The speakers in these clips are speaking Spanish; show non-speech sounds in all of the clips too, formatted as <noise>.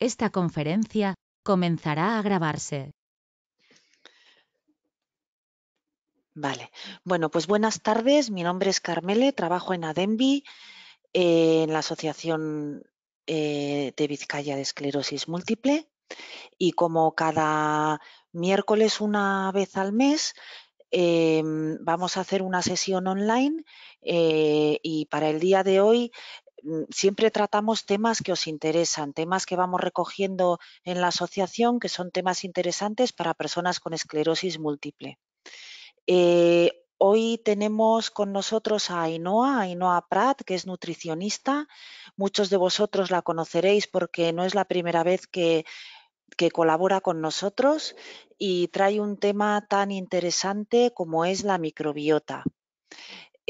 Esta conferencia comenzará a grabarse. Vale. Bueno, pues buenas tardes. Mi nombre es Carmele, trabajo en ADEMBI, eh, en la Asociación eh, de Vizcaya de Esclerosis Múltiple. Y como cada miércoles una vez al mes, em, vamos a hacer una sesión online eh, y para el día de hoy Mm, siempre tratamos temas que os interesan, temas que vamos recogiendo en la asociación, que son temas interesantes para personas con esclerosis múltiple. Eh, hoy tenemos con nosotros a Ainoa, Ainoa Prat, que es nutricionista. Muchos de vosotros la conoceréis porque no es la primera vez que colabora con nosotros y trae un tema tan interesante como es la microbiota.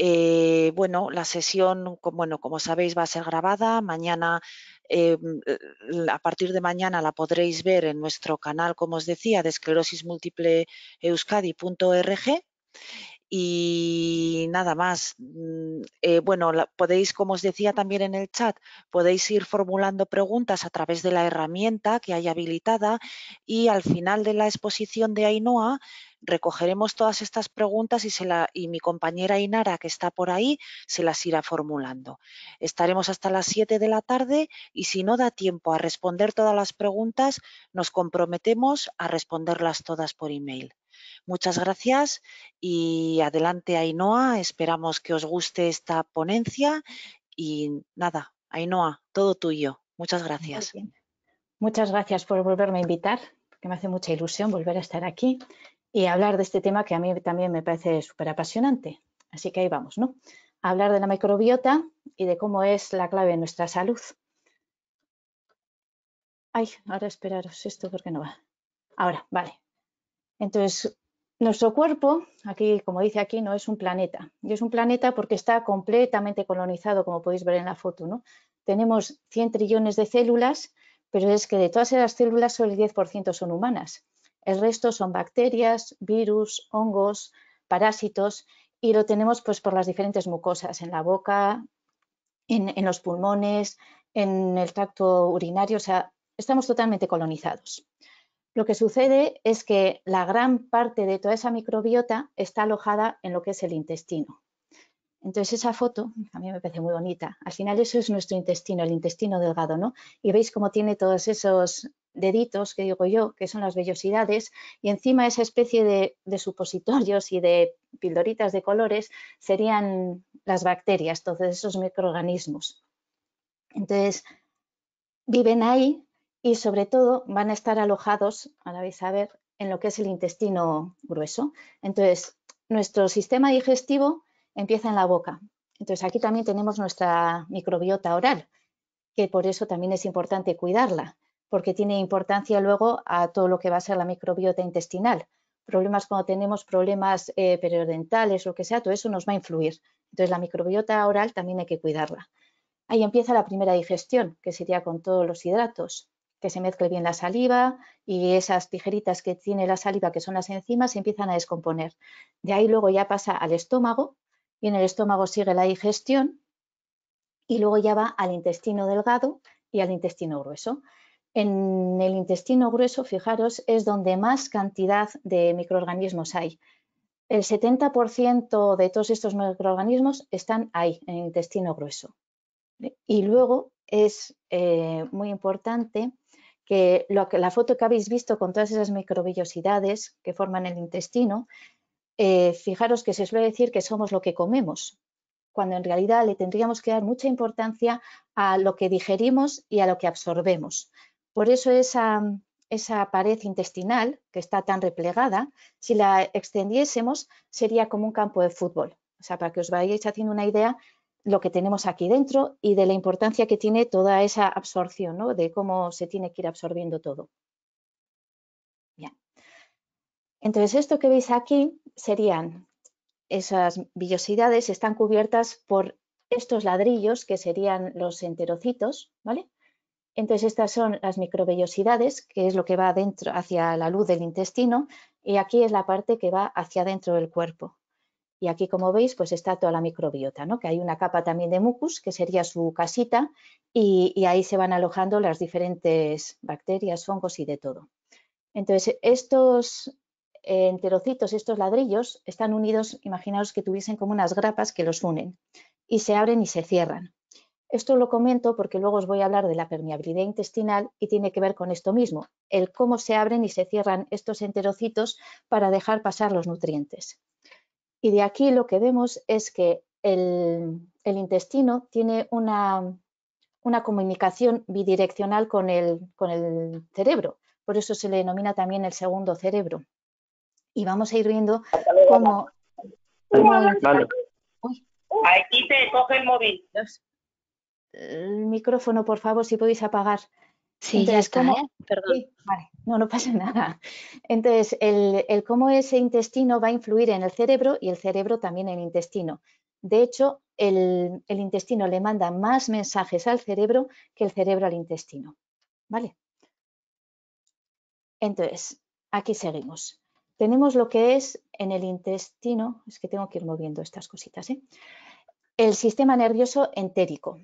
Eh, bueno, la sesión, bueno, como sabéis, va a ser grabada. Mañana, eh, mm, eh, a partir de mañana, la podréis ver en nuestro canal, como os decía, de esclerosis múltiple y nada más. Mm, eh, bueno, podéis, como os decía también en el chat, podéis ir formulando preguntas a través de la herramienta que hay habilitada y al final de la exposición de Ainhoa recogeremos todas estas preguntas y, se la, y mi compañera Inara, que está por ahí, se las irá formulando. Estaremos hasta las 7 de la tarde y si no da tiempo a responder todas las preguntas, nos comprometemos a responderlas todas por email. Muchas gracias y adelante Ainhoa, esperamos que os guste esta ponencia y nada, Ainhoa, todo tuyo. Muchas gracias. Muchas gracias por volverme a invitar, que me hace mucha ilusión volver a estar aquí y hablar de este tema que a mí también me parece súper apasionante. Así que ahí vamos, ¿no? A hablar de la microbiota y de cómo es la clave de nuestra salud. Ay, ahora esperaros esto porque no va. Ahora, vale. Entonces, nuestro cuerpo, aquí, como dice aquí, no es un planeta. Y es un planeta porque está completamente colonizado, como podéis ver en la foto. ¿no? Tenemos 100 trillones de células, pero es que de todas esas células solo el 10% son humanas. El resto son bacterias, virus, hongos, parásitos y lo tenemos pues por las diferentes mucosas, en la boca, en, en los pulmones, en el tracto urinario, o sea, estamos totalmente colonizados lo que sucede es que la gran parte de toda esa microbiota está alojada en lo que es el intestino. Entonces esa foto a mí me parece muy bonita. Al final eso es nuestro intestino, el intestino delgado, ¿no? Y veis cómo tiene todos esos deditos que digo yo, que son las vellosidades, y encima esa especie de, supositorios y de pildoritas de colores serían las bacterias, todos esos microorganismos. Entonces viven ahí y sobre todo van a estar alojados, ahora vais a ver, en lo que es el intestino grueso. Entonces, nuestro sistema digestivo empieza en la boca. Entonces, aquí también tenemos nuestra microbiota oral, que por eso también es importante cuidarla, porque tiene importancia luego a todo lo que va a ser la microbiota intestinal. Problemas cuando tenemos problemas eh, periodentales, lo que sea, todo eso nos va a influir. Entonces, la microbiota oral también hay que cuidarla. Ahí empieza la primera digestión, que sería con todos los hidratos que se mezcle bien la saliva y esas tijeritas que tiene la saliva, que son las enzimas, se empiezan a descomponer. De ahí luego ya pasa al estómago y en el estómago sigue la digestión y luego ya va al intestino delgado y al intestino grueso. En el intestino grueso, fijaros, es donde más cantidad de microorganismos hay. El 70% de todos estos microorganismos están ahí, en el intestino grueso. Y luego es eh, muy importante que, lo que, la foto que habéis visto con todas esas microbiosidades que forman el intestino, eh, fijaros que se suele decir que somos lo que comemos, cuando en realidad le tendríamos que dar mucha importancia a lo que digerimos y a lo que absorbemos. Por eso esa, esa pared intestinal, que está tan replegada, si la extendiésemos sería como un campo de fútbol. O sea, para que os vayáis haciendo una idea lo que tenemos aquí dentro y de la importancia que tiene toda esa absorción, de cómo se tiene que ir absorbiendo todo. Bien. Entonces, esto que veis aquí serían esas vellosidades, están cubiertas por estos ladrillos que serían los enterocitos, ¿vale? Entonces, estas son las microvellosidades, que es lo que va hacia la luz del intestino, y aquí es la parte que va hacia dentro del cuerpo, y aquí, como veis, pues está toda la microbiota, ¿no? que hay una capa también de mucus, que sería su casita, y, ahí se van alojando las diferentes bacterias, hongos y de todo. Entonces, estos eh, enterocitos, estos ladrillos, están unidos, imaginaos que tuviesen como unas grapas que los unen, y se abren y se cierran. Esto lo comento porque luego os voy a hablar de la permeabilidad intestinal y tiene que ver con esto mismo, el cómo se abren y se cierran estos enterocitos para dejar pasar los nutrientes. Y de aquí lo que vemos es que el, intestino tiene una, comunicación bidireccional con el, con el cerebro. Por eso se le denomina también el segundo cerebro. Y vamos a ir viendo cómo... Aquí te coge el móvil. El micrófono, por favor, si podéis apagar. Sí, ¿cómo? Perdón. vale, no, no pasa <laughs> nada. Entonces, el, cómo ese intestino va a influir en el cerebro y el cerebro también en el intestino. De hecho, el, el intestino le manda más mensajes al cerebro que el cerebro al intestino. ¿Vale? Entonces, aquí seguimos. Tenemos lo que es en el intestino, es que tengo que ir moviendo estas cositas, ¿eh? el sistema nervioso entérico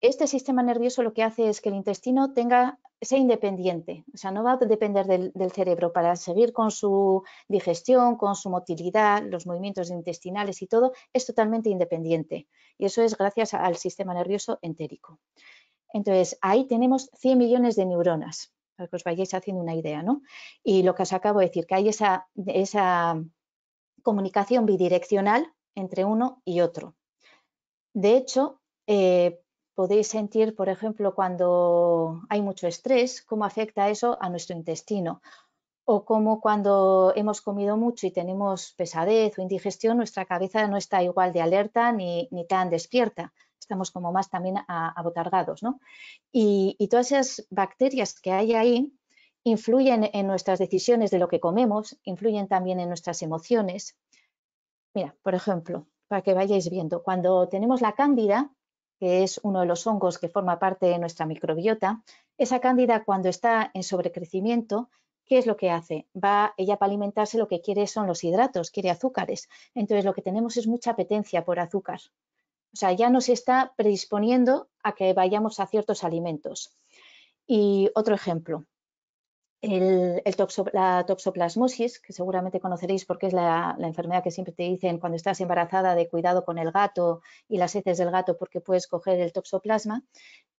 este sistema nervioso lo que hace es que el intestino tenga, sea independiente, o sea, no va a depender del, cerebro para seguir con su digestión, con su motilidad, los movimientos intestinales y todo, es totalmente independiente. Y eso es gracias al sistema nervioso entérico. Entonces, ahí tenemos 100 millones de neuronas, para que os vayáis haciendo una idea, ¿no? Y lo que os acabo de decir, que hay esa, esa comunicación bidireccional entre uno y otro. De hecho, eh, podéis sentir, por ejemplo, cuando hay mucho estrés, cómo afecta eso a nuestro intestino. O cómo cuando hemos comido mucho y tenemos pesadez o indigestión, nuestra cabeza no está igual de alerta ni, tan despierta. Estamos como más también abotargados, ¿no? Y, y todas esas bacterias que hay ahí influyen en nuestras decisiones de lo que comemos, influyen también en nuestras emociones. Mira, por ejemplo, para que vayáis viendo, cuando tenemos la cándida, que es uno de los hongos que forma parte de nuestra microbiota, esa cándida cuando está en sobrecrecimiento, ¿qué es lo que hace? Va ella para alimentarse lo que quiere son los hidratos, quiere azúcares. Entonces lo que tenemos es mucha apetencia por azúcar. O sea, ya nos está predisponiendo a que vayamos a ciertos alimentos. Y otro ejemplo, el, la toxoplasmosis, que seguramente conoceréis porque es la, la, enfermedad que siempre te dicen cuando estás embarazada de cuidado con el gato y las heces del gato porque puedes coger el toxoplasma,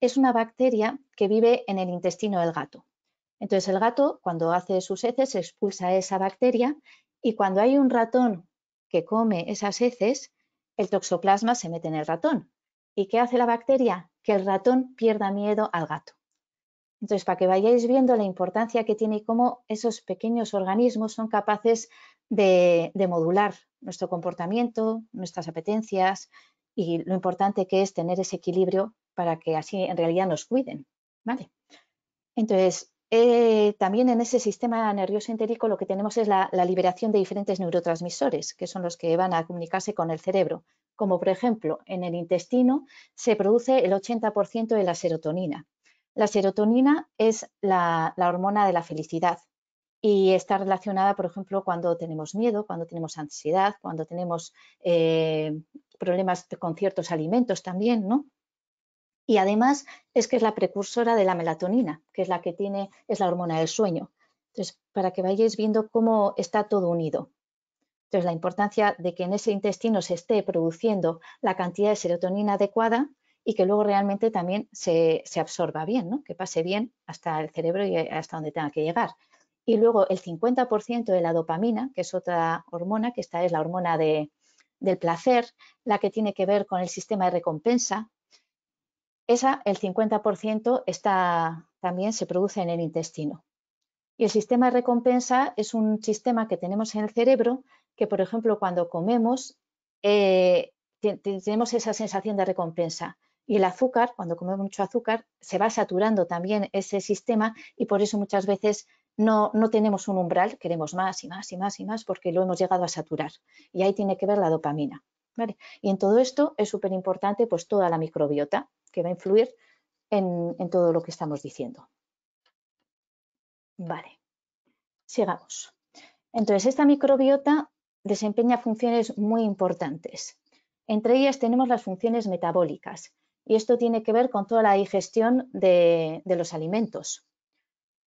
es una bacteria que vive en el intestino del gato. Entonces el gato cuando hace sus heces expulsa esa bacteria y cuando hay un ratón que come esas heces, el toxoplasma se mete en el ratón. ¿Y qué hace la bacteria? Que el ratón pierda miedo al gato. Entonces, para que vayáis viendo la importancia que tiene y cómo esos pequeños organismos son capaces de, modular nuestro comportamiento, nuestras apetencias y lo importante que es tener ese equilibrio para que así en realidad nos cuiden. ¿vale? Entonces, eh, también en ese sistema nervioso entérico lo que tenemos es la, liberación de diferentes neurotransmisores, que son los que van a comunicarse con el cerebro. Como por ejemplo, en el intestino se produce el 80% de la serotonina, la serotonina es la, hormona de la felicidad y está relacionada, por ejemplo, cuando tenemos miedo, cuando tenemos ansiedad, cuando tenemos eh, problemas con ciertos alimentos también, ¿no? Y además es que es la precursora de la melatonina, que es la que tiene, es la hormona del sueño. Entonces, para que vayáis viendo cómo está todo unido. Entonces, la importancia de que en ese intestino se esté produciendo la cantidad de serotonina adecuada y que luego realmente también se, absorba bien, ¿no? que pase bien hasta el cerebro y hasta donde tenga que llegar. Y luego el 50% de la dopamina, que es otra hormona, que esta es la hormona del placer, la que tiene que ver con el sistema de recompensa, el 50% está, también se produce en el intestino. Y el sistema de recompensa es un sistema que tenemos en el cerebro que, por ejemplo, cuando comemos, eh, tenemos esa sensación de recompensa. Y el azúcar, cuando comemos mucho azúcar, se va saturando también ese sistema y por eso muchas veces no, no, tenemos un umbral, queremos más y más y más y más porque lo hemos llegado a saturar. Y ahí tiene que ver la dopamina. Y en todo esto es súper importante pues toda la microbiota que va a influir en, todo lo que estamos diciendo. Vale, sigamos. Entonces, esta microbiota desempeña funciones muy importantes. Entre ellas tenemos las funciones metabólicas, y esto tiene que ver con toda la digestión de, los alimentos,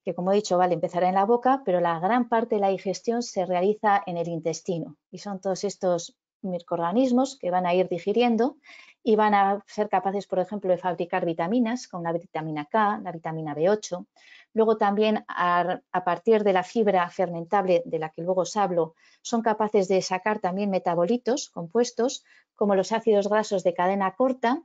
que como he dicho, vale, empezará en la boca, pero la gran parte de la digestión se realiza en el intestino y son todos estos microorganismos que van a ir digiriendo y van a ser capaces, por ejemplo, de fabricar vitaminas como la vitamina K, la vitamina B8. Luego también a, partir de la fibra fermentable de la que luego os hablo, son capaces de sacar también metabolitos compuestos como los ácidos grasos de cadena corta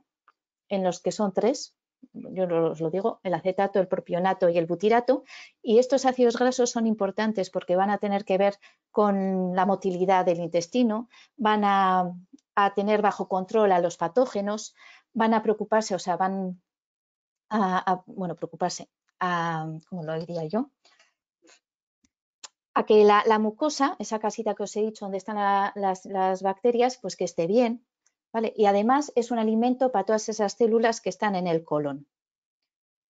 en los que son tres, yo os lo digo, el acetato, el propionato y el butirato. Y estos ácidos grasos son importantes porque van a tener que ver con la motilidad del intestino, van a, tener bajo control a los patógenos, van a preocuparse, o sea, van a, bueno, preocuparse, a, ¿cómo lo diría yo? a que la, mucosa, esa casita que os he dicho donde están las, las, bacterias, pues que esté bien, y además es un alimento para todas esas células que están en el colon.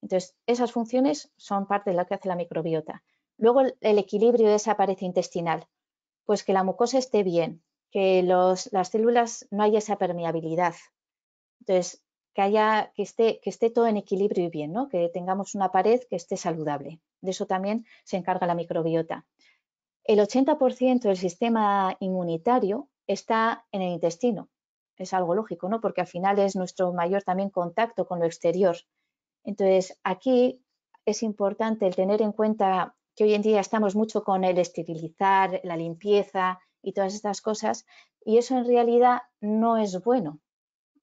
Entonces, esas funciones son parte de lo que hace la microbiota. Luego, el equilibrio de esa pared intestinal. Pues que la mucosa esté bien, que los, las células no haya esa permeabilidad. Entonces, que, haya, que, esté, todo en equilibrio y bien, que tengamos una pared que esté saludable. De eso también se encarga la microbiota. El 80% del sistema inmunitario está en el intestino es algo lógico, ¿no? Porque al final es nuestro mayor también contacto con lo exterior. Entonces, aquí es importante el tener en cuenta que hoy en día estamos mucho con el esterilizar, la limpieza y todas estas cosas, y eso en realidad no es bueno.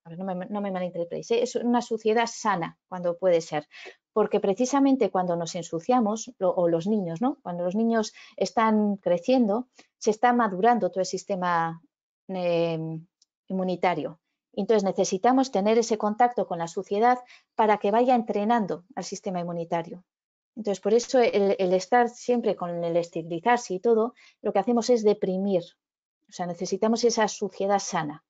no, me, no ¿eh? es una suciedad sana cuando puede ser, porque precisamente cuando nos ensuciamos, o los niños, ¿no? cuando los niños están creciendo, se está madurando todo el sistema em, inmunitario. Entonces necesitamos tener ese contacto con la suciedad para que vaya entrenando al sistema inmunitario. Entonces, por eso el, estar siempre con el esterilizarse y todo, lo que hacemos es deprimir. O sea, necesitamos esa suciedad sana,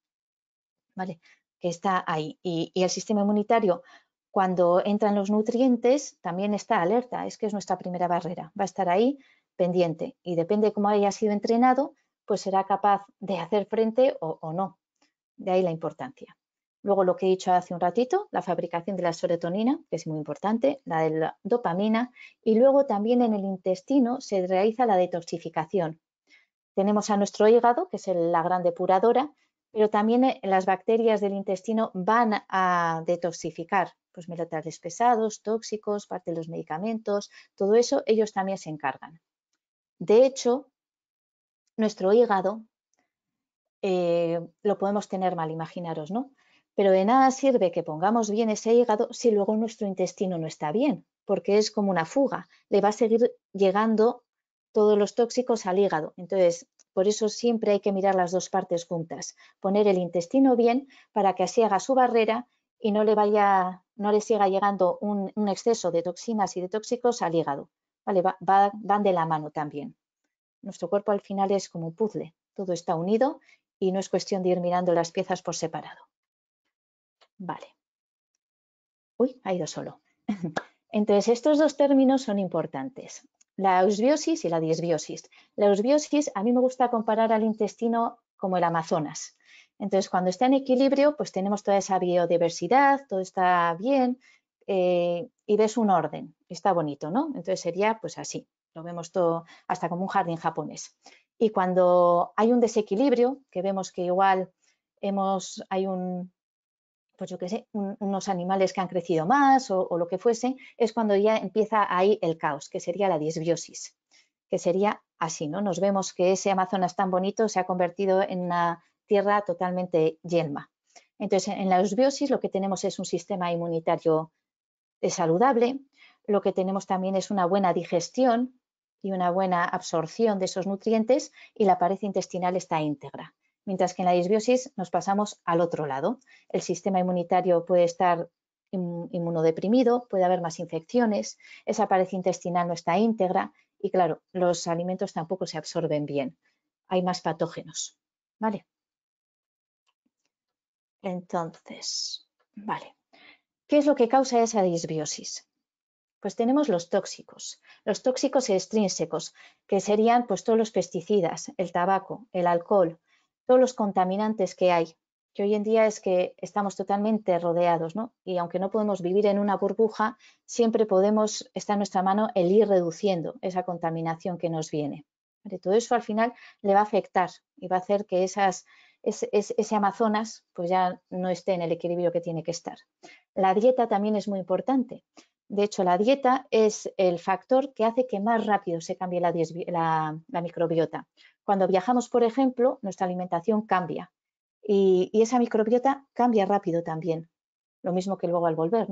¿vale? Que está ahí. Y, el sistema inmunitario, cuando entran los nutrientes, también está alerta. Es que es nuestra primera barrera. Va a estar ahí pendiente. Y depende de cómo haya sido entrenado, pues será capaz de hacer frente o no de ahí la importancia. Luego lo que he dicho hace un ratito, la fabricación de la serotonina, que es muy importante, la de la dopamina y luego también en el intestino se realiza la detoxificación. Tenemos a nuestro hígado, que es la gran depuradora, pero también eh, las bacterias del intestino van a detoxificar, pues metales pesados, tóxicos, parte de los medicamentos, todo eso ellos también se encargan. De hecho, nuestro hígado eh, lo podemos tener mal, imaginaros, ¿no? Pero de nada sirve que pongamos bien ese hígado si luego nuestro intestino no está bien, porque es como una fuga, le va a seguir llegando todos los tóxicos al hígado. Entonces, por eso siempre hay que mirar las dos partes juntas, poner el intestino bien para que así haga su barrera y no le vaya, no le siga llegando un, exceso de toxinas y de tóxicos al hígado. Vale, van de la mano también. Nuestro cuerpo al final es como un puzzle, todo está unido y no es cuestión de ir mirando las piezas por separado. Vale. Uy, ha ido solo. <laughs> Entonces, estos dos términos son importantes. La eusbiosis y la disbiosis. La eusbiosis, a mí me gusta comparar al intestino como el Amazonas. Entonces, cuando está en equilibrio, pues tenemos toda esa biodiversidad, todo está bien eh, y ves un orden. Está bonito, ¿no? Entonces sería pues así. Lo vemos todo hasta como un jardín japonés. Y cuando hay un desequilibrio, que vemos que igual hemos, hay un, pues yo qué sé, unos animales que han crecido más o, lo que fuese, es cuando ya empieza ahí el caos, que sería la disbiosis, que sería así, ¿no? Nos vemos que ese Amazonas tan bonito se ha convertido en una tierra totalmente yelma. Entonces, en la disbiosis lo que tenemos es un sistema inmunitario eh, saludable, lo que tenemos también es una buena digestión, y una buena absorción de esos nutrientes y la pared intestinal está íntegra. Mientras que en la disbiosis nos pasamos al otro lado. El sistema inmunitario puede estar inmunodeprimido, puede haber más infecciones, esa pared intestinal no está íntegra y claro, los alimentos tampoco se absorben bien. Hay más patógenos. ¿Vale? Entonces, vale. ¿Qué es lo que causa esa disbiosis? Pues tenemos los tóxicos, los tóxicos extrínsecos, que serían pues todos los pesticidas, el tabaco, el alcohol, todos los contaminantes que hay, que hoy en día es que estamos totalmente rodeados, ¿no? Y aunque no podemos vivir en una burbuja, siempre podemos, estar en nuestra mano el ir reduciendo esa contaminación que nos viene. Todo eso al final le va a afectar y va a hacer que esas, ese, ese Amazonas pues ya no esté en el equilibrio que tiene que estar. La dieta también es muy importante. De hecho, la dieta es el factor que hace que más rápido se cambie la, microbiota. Cuando viajamos, por ejemplo, nuestra alimentación cambia y, esa microbiota cambia rápido también. Lo mismo que luego al volver,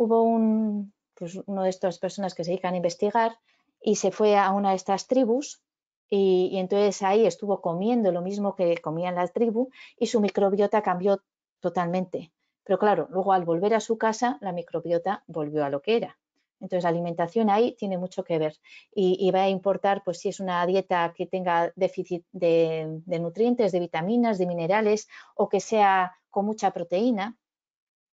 Hubo una pues, de estas personas que se dedican a investigar y se fue a una de estas tribus y, entonces ahí estuvo comiendo lo mismo que comían la tribu y su microbiota cambió totalmente. Pero claro, luego al volver a su casa, la microbiota volvió a lo que era. Entonces, la alimentación ahí tiene mucho que ver y, va a importar, pues, si es una dieta que tenga déficit de, de, nutrientes, de vitaminas, de minerales o que sea con mucha proteína,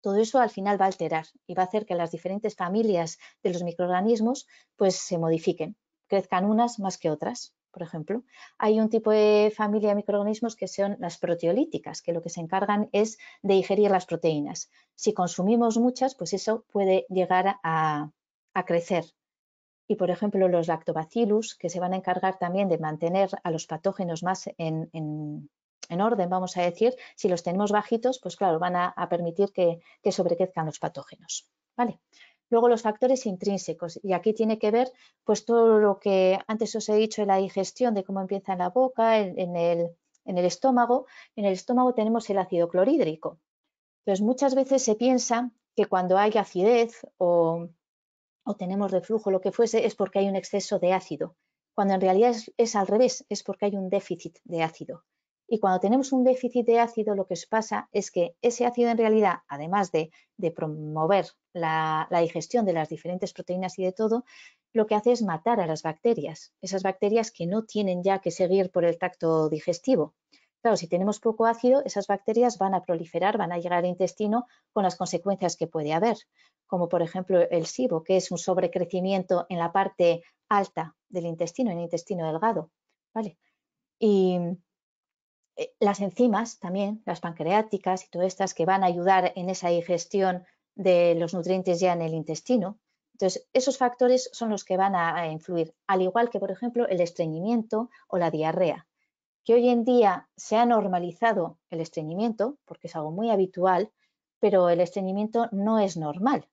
todo eso al final va a alterar y va a hacer que las diferentes familias de los microorganismos, pues, se modifiquen, crezcan unas más que otras por ejemplo. Hay un tipo de familia de microorganismos que son las proteolíticas, que lo que se encargan es de digerir las proteínas. Si consumimos muchas, pues eso puede llegar a, crecer. Y, por ejemplo, los lactobacillus, que se van a encargar también de mantener a los patógenos más en, orden, vamos a decir. Si los tenemos bajitos, pues claro, van a, permitir que, que sobrequezcan los patógenos. ¿Vale? Luego los factores intrínsecos y aquí tiene que ver pues todo lo que antes os he dicho de la digestión, de cómo empieza en la boca, en, el, estómago. En el estómago tenemos el ácido clorhídrico. Entonces muchas veces se piensa que cuando hay acidez o, tenemos reflujo, lo que fuese, es porque hay un exceso de ácido, cuando en realidad es al revés, es porque hay un déficit de ácido. Y cuando tenemos un déficit de ácido, lo que os pasa es que ese ácido en realidad, además de, promover la, digestión de las diferentes proteínas y de todo, lo que hace es matar a las bacterias, esas bacterias que no tienen ya que seguir por el tacto digestivo. Claro, si tenemos poco ácido, esas bacterias van a proliferar, van a llegar al intestino con las consecuencias que puede haber, como por ejemplo el SIBO, que es un sobrecrecimiento en la parte alta del intestino, en el intestino delgado. ¿vale? Y eh, las enzimas también, las pancreáticas y todas estas que van a ayudar en esa digestión de los nutrientes ya en el intestino. Entonces, esos factores son los que van a, influir, al igual que, por ejemplo, el estreñimiento o la diarrea, que hoy en día se ha normalizado el estreñimiento, porque es algo muy habitual, pero el estreñimiento no es normal.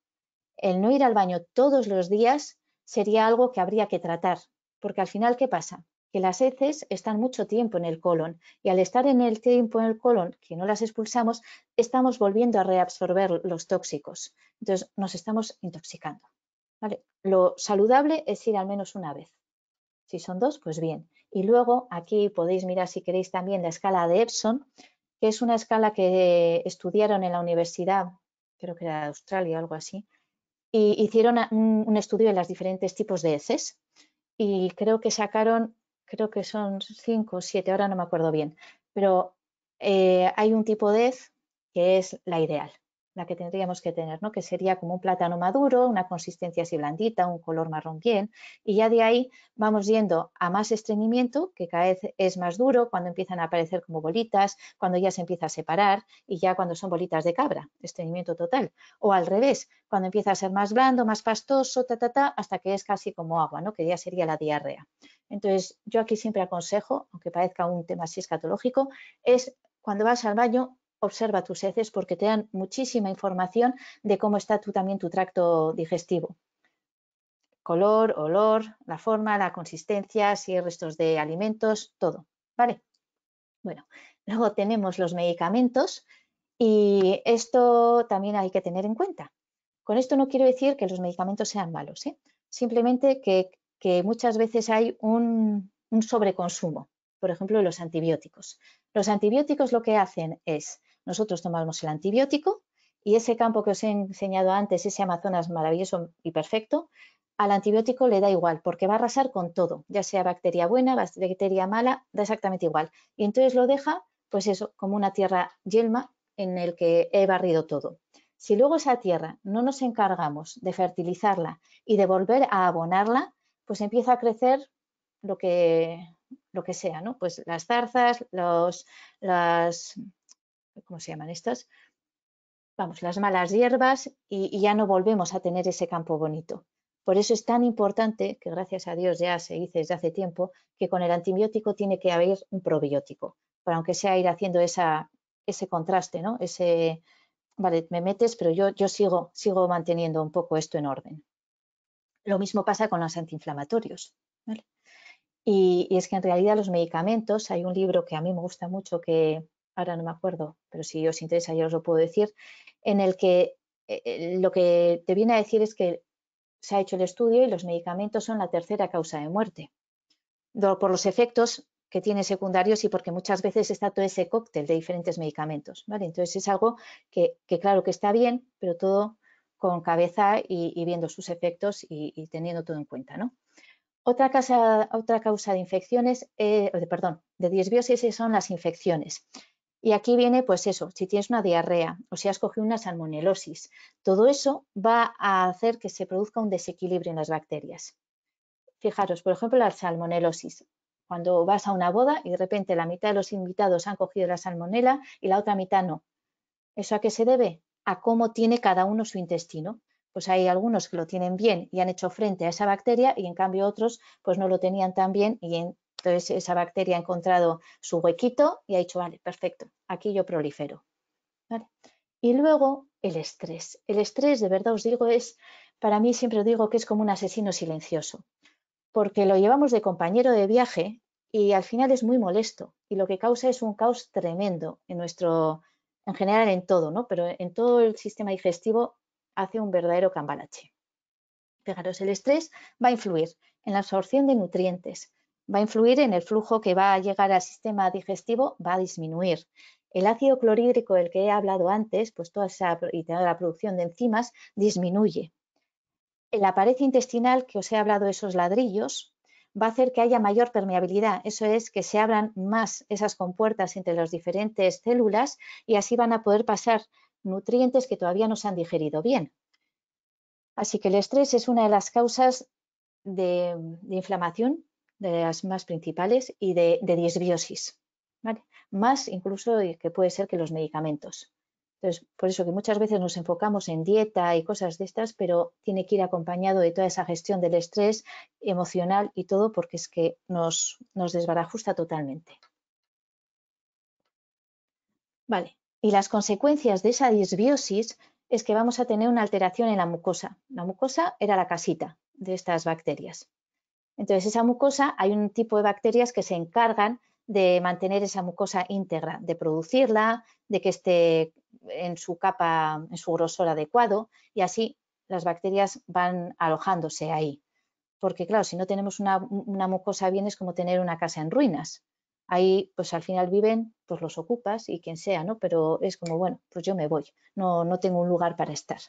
El no ir al baño todos los días sería algo que habría que tratar, porque al final, ¿qué pasa? que las heces están mucho tiempo en el colon y al estar en el tiempo en el colon que no las expulsamos, estamos volviendo a reabsorber los tóxicos. Entonces nos estamos intoxicando. ¿vale? Lo saludable es ir al menos una vez. Si son dos, pues bien. Y luego aquí podéis mirar si queréis también la escala de Epson, que es una escala que estudiaron en la universidad, creo que era de Australia o algo así, y hicieron un estudio de los diferentes tipos de heces y creo que sacaron creo que son 5 o 7, ahora no me acuerdo bien, pero eh, hay un tipo de de que es la ideal la que tendríamos que tener, ¿no? que sería como un plátano maduro, una consistencia así blandita, un color marrón bien, y ya de ahí vamos yendo a más estreñimiento, que cada vez es más duro, cuando empiezan a aparecer como bolitas, cuando ya se empieza a separar y ya cuando son bolitas de cabra, estreñimiento total, o al revés, cuando empieza a ser más blando, más pastoso, ta, ta, ta, hasta que es casi como agua, ¿no? que ya sería la diarrea. Entonces, yo aquí siempre aconsejo, aunque parezca un tema así escatológico, es cuando vas al baño observa tus heces porque te dan muchísima información de cómo está tú también tu tracto digestivo. Color, olor, la forma, la consistencia, si hay restos de alimentos, todo. ¿Vale? Bueno, luego tenemos los medicamentos y esto también hay que tener en cuenta. Con esto no quiero decir que los medicamentos sean malos, ¿eh? simplemente que, muchas veces hay un, un sobreconsumo por ejemplo, los antibióticos. Los antibióticos lo que hacen es nosotros tomamos el antibiótico y ese campo que os he enseñado antes, ese Amazonas maravilloso y perfecto, al antibiótico le da igual porque va a arrasar con todo, ya sea bacteria buena, bacteria mala, da exactamente igual. Y entonces lo deja, pues eso, como una tierra yelma en el que he barrido todo. Si luego esa tierra no nos encargamos de fertilizarla y de volver a abonarla, pues empieza a crecer lo que, lo que sea, ¿no? Pues las zarzas, los, las ¿cómo se llaman estas? Vamos, las malas hierbas y, ya no volvemos a tener ese campo bonito. Por eso es tan importante, que gracias a Dios ya se dice desde hace tiempo, que con el antibiótico tiene que haber un probiótico, para aunque sea ir haciendo ese contraste, ¿no? Ese, vale, me metes, pero yo, yo sigo, sigo manteniendo un poco esto en orden. Lo mismo pasa con los antiinflamatorios, y, es que en realidad los medicamentos, hay un libro que a mí me gusta mucho que, ahora no me acuerdo, pero si os interesa yo os lo puedo decir, en el que eh, eh, lo que te viene a decir es que se ha hecho el estudio y los medicamentos son la tercera causa de muerte, por los efectos que tiene secundarios y porque muchas veces está todo ese cóctel de diferentes medicamentos. ¿vale? Entonces es algo que, claro que está bien, pero todo con cabeza y, viendo sus efectos y, teniendo todo en cuenta. ¿no? Otra causa, otra causa de infecciones, eh, perdón, de disbiosis son las infecciones. Y aquí viene, pues eso, si tienes una diarrea o si has cogido una salmonelosis, todo eso va a hacer que se produzca un desequilibrio en las bacterias. Fijaros, por ejemplo, la salmonelosis. Cuando vas a una boda y de repente la mitad de los invitados han cogido la salmonela y la otra mitad no. ¿Eso a qué se debe? A cómo tiene cada uno su intestino pues hay algunos que lo tienen bien y han hecho frente a esa bacteria y en cambio otros pues no lo tenían tan bien y en, entonces esa bacteria ha encontrado su huequito y ha dicho, vale, perfecto, aquí yo prolifero. Y luego el estrés. El estrés, de verdad os digo, es, para mí siempre digo que es como un asesino silencioso, porque lo llevamos de compañero de viaje y al final es muy molesto y lo que causa es un caos tremendo en nuestro, en general en todo, ¿no? Pero en todo el sistema digestivo hace un verdadero cambalache. Fijaros, el estrés va a influir en la absorción de nutrientes, va a influir en el flujo que va a llegar al sistema digestivo, va a disminuir. El ácido clorhídrico del que he hablado antes, pues toda esa y toda la producción de enzimas disminuye. el la pared intestinal que os he hablado de esos ladrillos va a hacer que haya mayor permeabilidad, eso es que se abran más esas compuertas entre las diferentes células y así van a poder pasar nutrientes que todavía no se han digerido bien. Así que el estrés es una de las causas de, de inflamación de las más principales, y de, de disbiosis, Más incluso que puede ser que los medicamentos. Entonces, por eso que muchas veces nos enfocamos en dieta y cosas de estas, pero tiene que ir acompañado de toda esa gestión del estrés emocional y todo, porque es que nos, desbarajusta totalmente. Vale, y las consecuencias de esa disbiosis es que vamos a tener una alteración en la mucosa. La mucosa era la casita de estas bacterias. Entonces, esa mucosa, hay un tipo de bacterias que se encargan de mantener esa mucosa íntegra, de producirla, de que esté en su capa, en su grosor adecuado y así las bacterias van alojándose ahí. Porque claro, si no tenemos una, mucosa bien es como tener una casa en ruinas. Ahí pues al final viven pues los ocupas y quien sea, ¿no? Pero es como, bueno, pues yo me voy, no, no tengo un lugar para estar.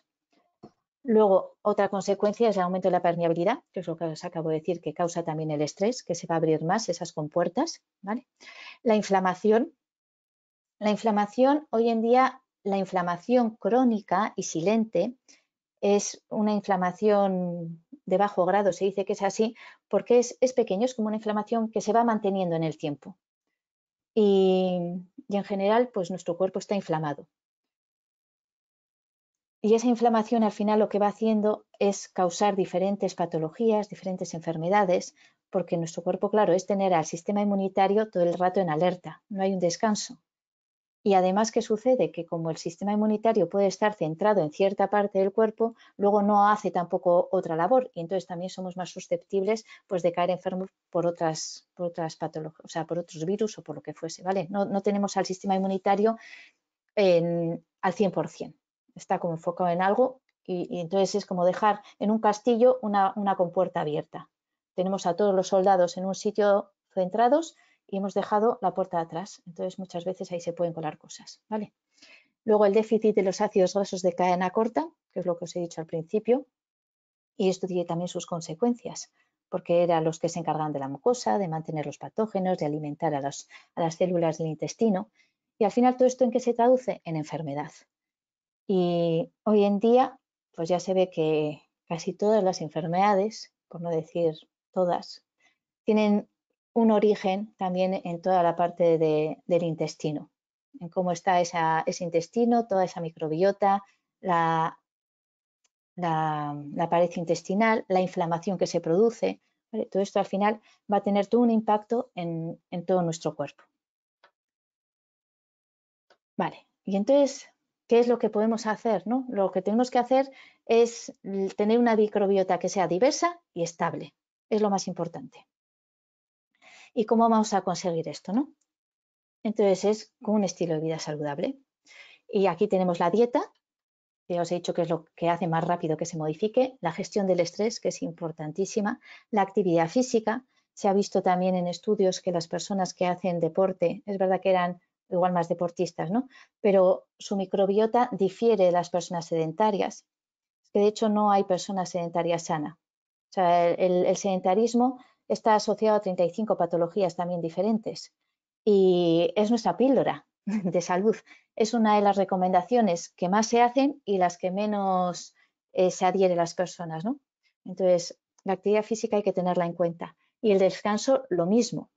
Luego, otra consecuencia es el aumento de la permeabilidad, que es lo que os acabo de decir, que causa también el estrés, que se va a abrir más esas compuertas. ¿vale? La inflamación. La inflamación, hoy en día, la inflamación crónica y silente es una inflamación de bajo grado, se dice que es así, porque es, pequeño, es como una inflamación que se va manteniendo en el tiempo. Y, y en general, pues nuestro cuerpo está inflamado y esa inflamación al final lo que va haciendo es causar diferentes patologías, diferentes enfermedades, porque nuestro cuerpo, claro, es tener al sistema inmunitario todo el rato en alerta, no hay un descanso. Y además, ¿qué sucede? Que como el sistema inmunitario puede estar centrado en cierta parte del cuerpo, luego no hace tampoco otra labor y entonces también somos más susceptibles pues, de caer enfermos por otras, por otras patologías, o sea, por otros virus o por lo que fuese, ¿vale? No, tenemos al sistema inmunitario en, al 100% está como enfocado en algo y, entonces es como dejar en un castillo una, compuerta abierta. Tenemos a todos los soldados en un sitio centrados y hemos dejado la puerta atrás. Entonces muchas veces ahí se pueden colar cosas, ¿vale? Luego el déficit de los ácidos grasos de cadena corta, que es lo que os he dicho al principio, y esto tiene también sus consecuencias, porque eran los que se encargaban de la mucosa, de mantener los patógenos, de alimentar a, a las células del intestino, y al final todo esto en qué se traduce? En enfermedad. Y hoy en día, pues ya se ve que casi todas las enfermedades, por no decir todas, tienen un origen también en toda la parte del intestino, en cómo está esa, ese intestino, toda esa microbiota, la, pared intestinal, la inflamación que se produce. Todo esto al final va a tener todo un impacto en, en todo nuestro cuerpo. Vale, y entonces qué es lo que podemos hacer. ¿no? Lo que tenemos que hacer es tener una microbiota que sea diversa y estable. Es lo más importante. ¿Y cómo vamos a conseguir esto? ¿no? Entonces es con un estilo de vida saludable. Y aquí tenemos la dieta, que os he dicho que es lo que hace más rápido que se modifique, la gestión del estrés, que es importantísima, la actividad física. Se ha visto también en estudios que las personas que hacen deporte, es verdad que eran igual más deportistas, ¿no? Pero su microbiota difiere de las personas sedentarias, que de hecho no hay persona sedentaria sana. O sea, el, sedentarismo está asociado a 35 patologías también diferentes y es nuestra píldora de salud. Es una de las recomendaciones que más se hacen y las que menos eh, se adhieren las personas, ¿no? Entonces, la actividad física hay que tenerla en cuenta. Y el descanso, lo mismo.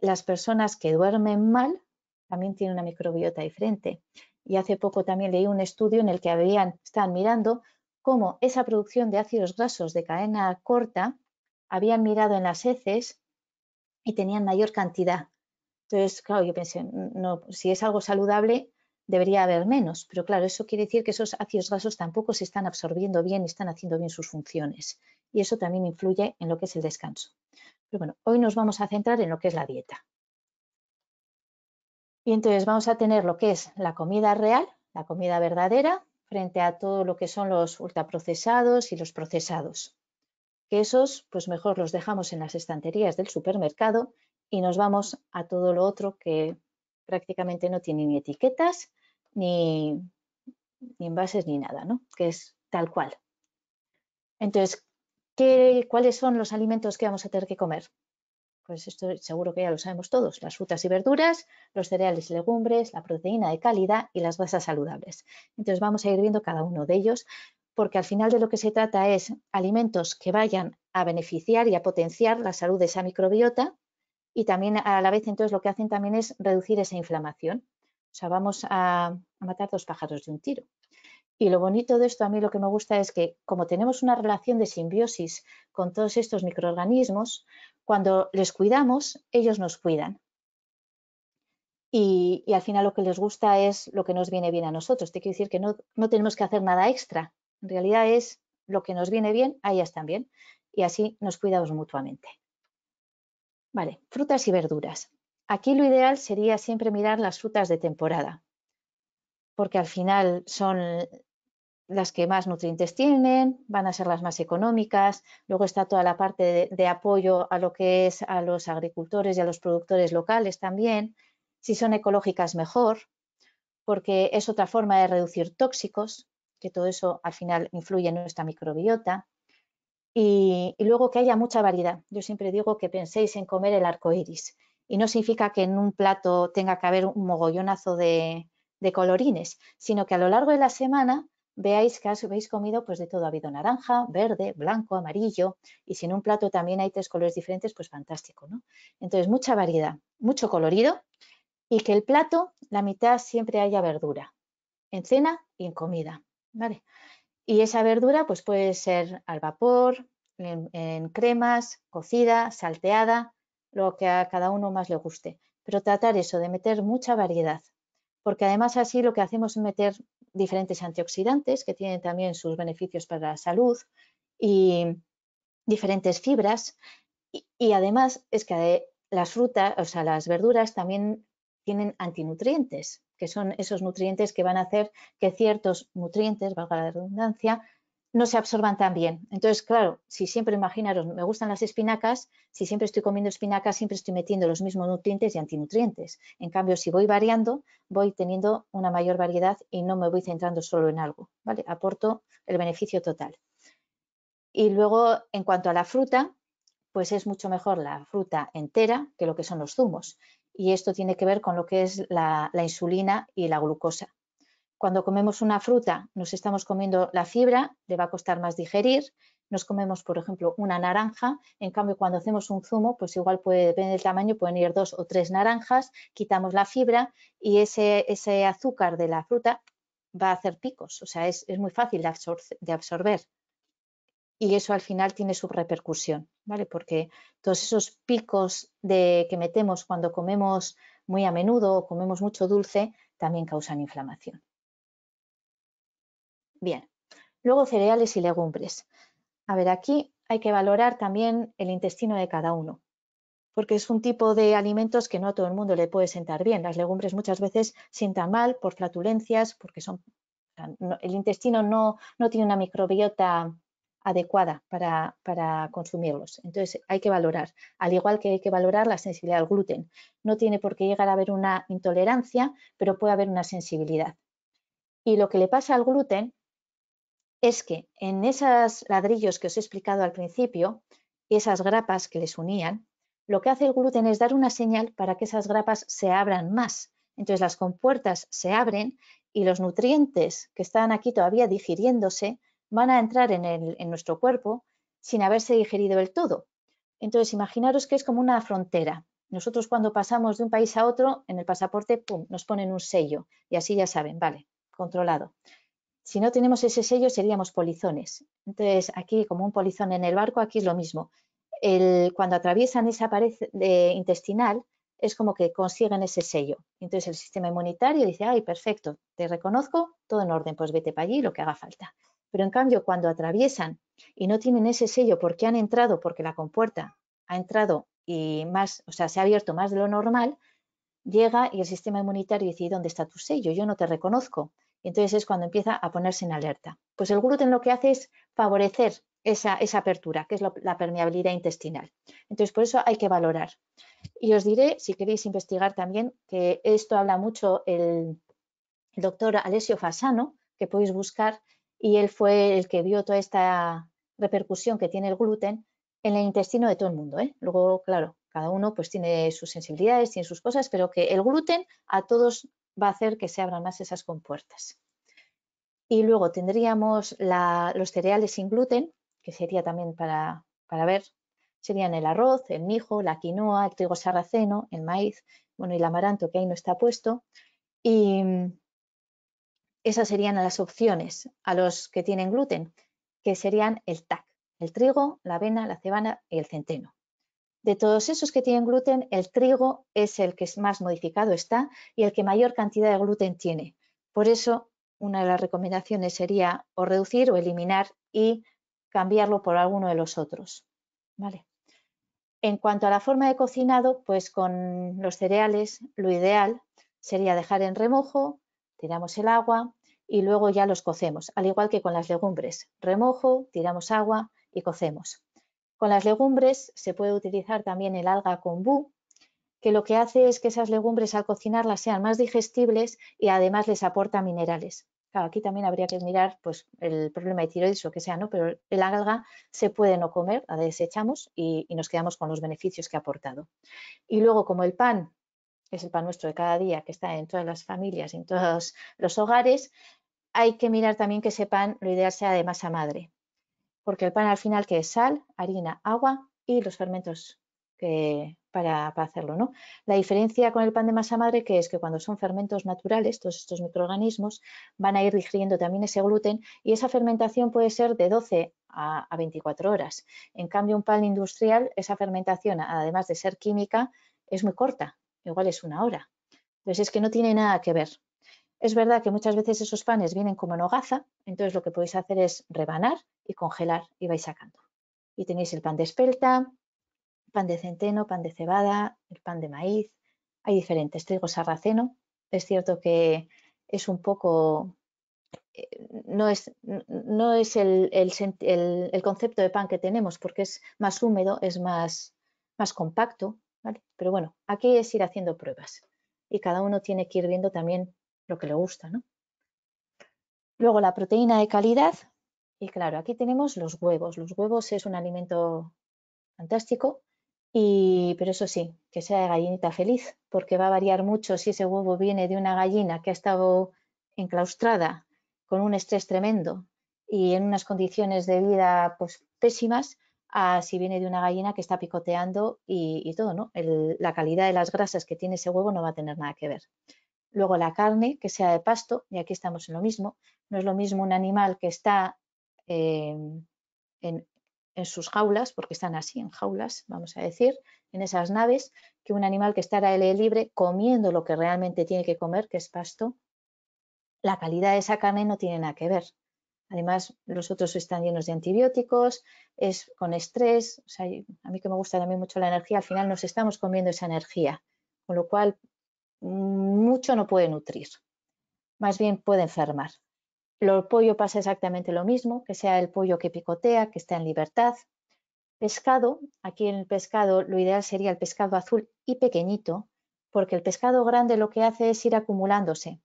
Las personas que duermen mal también tiene una microbiota diferente. Y hace poco también leí un estudio en el que habían, estaban mirando cómo esa producción de ácidos grasos de cadena corta habían mirado en las heces y tenían mayor cantidad. Entonces, claro, yo pensé, mm, no, si es algo saludable, debería haber menos, pero claro, eso quiere decir que esos ácidos grasos tampoco se están absorbiendo bien y están haciendo bien sus funciones. Y eso también influye en lo que es el descanso. Pero bueno, hoy nos vamos a centrar en lo que es la dieta. Y entonces vamos a tener lo que es la comida real, la comida verdadera, frente a todo lo que son los ultraprocesados y los procesados. Que esos, pues mejor los dejamos en las estanterías del supermercado y nos vamos a todo lo otro que prácticamente no tiene ni etiquetas, ni, ni envases, ni nada, ¿no? Que es tal cual. Entonces, ¿qué, ¿cuáles son los alimentos que vamos a tener que comer? pues esto seguro que ya lo sabemos todos, las frutas y verduras, los cereales y legumbres, la proteína de calidad y las grasas saludables. Entonces vamos a ir viendo cada uno de ellos porque al final de lo que se trata es alimentos que vayan a beneficiar y a potenciar la salud de esa microbiota y también a la vez entonces lo que hacen también es reducir esa inflamación. O sea, vamos a matar dos pájaros de un tiro. Y lo bonito de esto, a mí lo que me gusta es que como tenemos una relación de simbiosis con todos estos microorganismos, cuando les cuidamos, ellos nos cuidan. Y, al final lo que les gusta es lo que nos viene bien a nosotros. Te quiero decir que no, no tenemos que hacer nada extra. En realidad es lo que nos viene bien, a ellas también. Y así nos cuidamos mutuamente. Vale, frutas y verduras. Aquí lo ideal sería siempre mirar las frutas de temporada, porque al final son las que más nutrientes tienen, van a ser las más económicas. Luego está toda la parte de, apoyo a lo que es a los agricultores y a los productores locales también. Si son ecológicas, mejor, porque es otra forma de reducir tóxicos, que todo eso al final influye en nuestra microbiota. Y, luego que haya mucha variedad. Yo siempre digo que penséis en comer el arco iris. Y no significa que en un plato tenga que haber un mogollonazo de colorines, sino que a lo largo de la semana veáis que habéis comido pues de todo. Ha habido naranja, verde, blanco, amarillo y si en un plato también hay tres colores diferentes, pues fantástico, ¿no? Entonces, mucha variedad, mucho colorido y que el plato, la mitad siempre haya verdura, en cena y en comida, ¿vale? Y esa verdura pues puede ser al vapor, en, en cremas, cocida, salteada, lo que a cada uno más le guste. Pero tratar eso, de meter mucha variedad, porque además así lo que hacemos es meter diferentes antioxidantes que tienen también sus beneficios para la salud y diferentes fibras. Y, además es que eh, las frutas, o sea, las verduras también tienen antinutrientes, que son esos nutrientes que van a hacer que ciertos nutrientes, valga la redundancia, no se absorban tan bien. Entonces, claro, si siempre imaginaros, me gustan las espinacas, si siempre estoy comiendo espinacas, siempre estoy metiendo los mismos nutrientes y antinutrientes. En cambio, si voy variando, voy teniendo una mayor variedad y no me voy centrando solo en algo, ¿vale? Aporto el beneficio total. Y luego, en cuanto a la fruta, pues es mucho mejor la fruta entera que lo que son los zumos. Y esto tiene que ver con lo que es la insulina y la glucosa. Cuando comemos una fruta nos estamos comiendo la fibra, le va a costar más digerir, nos comemos, por ejemplo, una naranja, en cambio cuando hacemos un zumo, pues igual puede, depende del tamaño, pueden ir dos o tres naranjas, quitamos la fibra y ese, azúcar de la fruta va a hacer picos, o sea, es, muy fácil de, de absorber y eso al final tiene su repercusión, ¿vale? Porque todos esos picos de, que metemos cuando comemos muy a menudo o comemos mucho dulce también causan inflamación. Bien, luego cereales y legumbres. A ver, aquí hay que valorar también el intestino de cada uno, porque es un tipo de alimentos que no a todo el mundo le puede sentar bien. Las legumbres muchas veces sientan mal por flatulencias, porque son, el intestino no, no tiene una microbiota adecuada para, consumirlos. Entonces hay que valorar, al igual que hay que valorar la sensibilidad al gluten. No tiene por qué llegar a haber una intolerancia, pero puede haber una sensibilidad. Y lo que le pasa al gluten es que en esos ladrillos que os he explicado al principio, esas grapas que les unían, lo que hace el gluten es dar una señal para que esas grapas se abran más. Entonces las compuertas se abren y los nutrientes que están aquí todavía digiriéndose van a entrar en, nuestro cuerpo sin haberse digerido el todo. Entonces imaginaros que es como una frontera. Nosotros cuando pasamos de un país a otro, en el pasaporte, pum, nos ponen un sello y así ya saben, vale, controlado. Si no tenemos ese sello seríamos polizones. Entonces aquí como un polizón en el barco, aquí es lo mismo. cuando atraviesan esa pared intestinal es como que consiguen ese sello. Entonces el sistema inmunitario dice, ay, perfecto, te reconozco, todo en orden, pues vete para allí lo que haga falta. Pero en cambio cuando atraviesan y no tienen ese sello porque han entrado, porque la compuerta ha entrado y más, o sea, se ha abierto más de lo normal, llega y el sistema inmunitario dice, dónde está tu sello? Yo no te reconozco. Entonces es cuando empieza a ponerse en alerta. Pues el gluten lo que hace es favorecer esa, esa apertura, que es la permeabilidad intestinal. Entonces por eso hay que valorar. Y os diré, si queréis investigar también, que esto habla mucho el, doctor Alessio Fasano, que podéis buscar, y él fue el que vio toda esta repercusión que tiene el gluten en el intestino de todo el mundo. ¿eh? Luego, claro, cada uno pues tiene sus sensibilidades, tiene sus cosas, pero que el gluten a todos va a hacer que se abran más esas compuertas. Y luego tendríamos los cereales sin gluten, que sería también para, para ver, serían el arroz, el mijo, la quinoa, el trigo sarraceno, el maíz, bueno, y el amaranto que ahí no está puesto. Y mm, esas serían las opciones a los que tienen gluten, que serían el TAC, el trigo, la avena, la cebana y el centeno. De todos esos que tienen gluten, el trigo es el que más modificado está y el que mayor cantidad de gluten tiene. Por eso, una de las recomendaciones sería o reducir o eliminar y cambiarlo por alguno de los otros. ¿Vale? En cuanto a la forma de cocinado, pues con los cereales lo ideal sería dejar en remojo, tiramos el agua y luego ya los cocemos, al igual que con las legumbres. Remojo, tiramos agua y cocemos. Con las legumbres se puede utilizar también el alga kombu, que lo que hace es que esas legumbres al cocinarlas sean más digestibles y además les aporta minerales. Claro, aquí también habría que mirar pues, el problema de tiroides o que sea, ¿no? pero el alga se puede no comer, la desechamos y, nos quedamos con los beneficios que ha aportado. Y luego, como el pan es el pan nuestro de cada día, que está en todas las familias, en todos los hogares, hay que mirar también que ese pan, lo ideal sea de masa madre porque el pan al final que es sal, harina, agua y los fermentos que, para, hacerlo. ¿no? La diferencia con el pan de masa madre que es que cuando son fermentos naturales, todos estos microorganismos van a ir digiriendo también ese gluten y esa fermentación puede ser de 12 a, a 24 horas. En cambio, un pan industrial, esa fermentación, además de ser química, es muy corta, igual es una hora. Entonces es que no tiene nada que ver es verdad que muchas veces esos panes vienen como en hogaza, entonces lo que podéis hacer es rebanar y congelar y vais sacando. Y tenéis el pan de espelta, pan de centeno, pan de cebada, el pan de maíz, hay diferentes, trigo sarraceno, es cierto que es un poco, eh, no es, no es el, concepto de pan que tenemos porque es más húmedo, es más, más compacto, pero bueno, aquí es ir haciendo pruebas y cada uno tiene que ir viendo también lo que le gusta, ¿no? Luego la proteína de calidad, y claro, aquí tenemos los huevos. Los huevos es un alimento fantástico, y, pero eso sí, que sea de gallinita feliz, porque va a variar mucho si ese huevo viene de una gallina que ha estado enclaustrada con un estrés tremendo y en unas condiciones de vida pues, pésimas, a si viene de una gallina que está picoteando y, todo, ¿no? la calidad de las grasas que tiene ese huevo no va a tener nada que ver. Luego la carne, que sea de pasto, y aquí estamos en lo mismo. No es lo mismo un animal que está em, en, en sus jaulas, porque están así, en jaulas, vamos a decir, en esas naves, que un animal que estará al libre comiendo lo que realmente tiene que comer, que es pasto, la calidad de esa carne no tiene nada que ver. Además, los otros están llenos de antibióticos, es con estrés, o sea, a mí que me gusta también mucho la energía, al final nos estamos comiendo esa energía, con lo cual mucho no puede nutrir, más bien puede enfermar. El pollo pasa exactamente lo mismo, que sea el pollo que picotea, que está en libertad. Pescado, aquí en el pescado lo ideal sería el pescado azul y pequeñito, porque el pescado grande lo que hace es ir acumulándose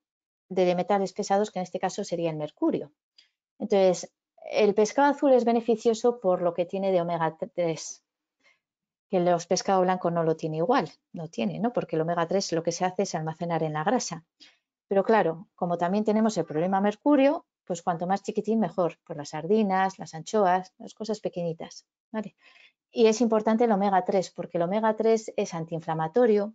de metales pesados, que en este caso sería el mercurio. Entonces, el pescado azul es beneficioso por lo que tiene de omega 3, que los pescados blancos no lo tiene igual, no tiene, ¿no? Porque el omega 3 lo que se hace es almacenar en la grasa. Pero claro, como también tenemos el problema mercurio, pues cuanto más chiquitín mejor, por las sardinas, las anchoas, las cosas pequeñitas, Y es importante el omega 3 porque el omega 3 es antiinflamatorio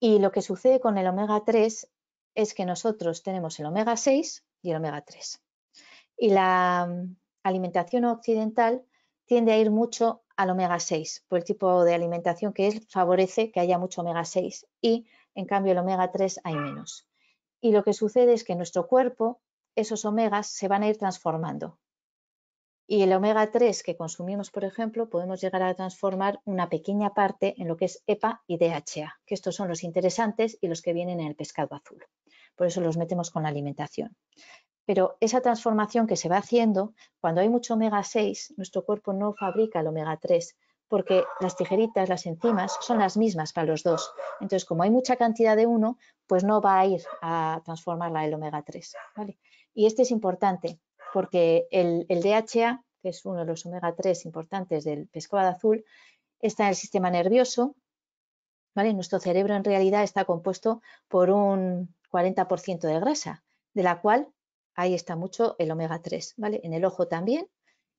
y lo que sucede con el omega 3 es que nosotros tenemos el omega 6 y el omega 3. Y la mm, alimentación occidental tiende a ir mucho al omega 6, por el tipo de alimentación que es, favorece que haya mucho omega 6 y en cambio el omega 3 hay menos. Y lo que sucede es que en nuestro cuerpo esos omegas se van a ir transformando. Y el omega 3 que consumimos, por ejemplo, podemos llegar a transformar una pequeña parte en lo que es EPA y DHA, que estos son los interesantes y los que vienen en el pescado azul. Por eso los metemos con la alimentación. Pero esa transformación que se va haciendo, cuando hay mucho omega 6, nuestro cuerpo no fabrica el omega 3, porque las tijeritas, las enzimas, son las mismas para los dos. Entonces, como hay mucha cantidad de uno, pues no va a ir a transformarla el omega 3. ¿vale? Y este es importante, porque el, el, DHA, que es uno de los omega 3 importantes del pescado azul, está en el sistema nervioso. ¿vale? Nuestro cerebro en realidad está compuesto por un 40% de grasa, de la cual ahí está mucho el omega 3, ¿vale? En el ojo también.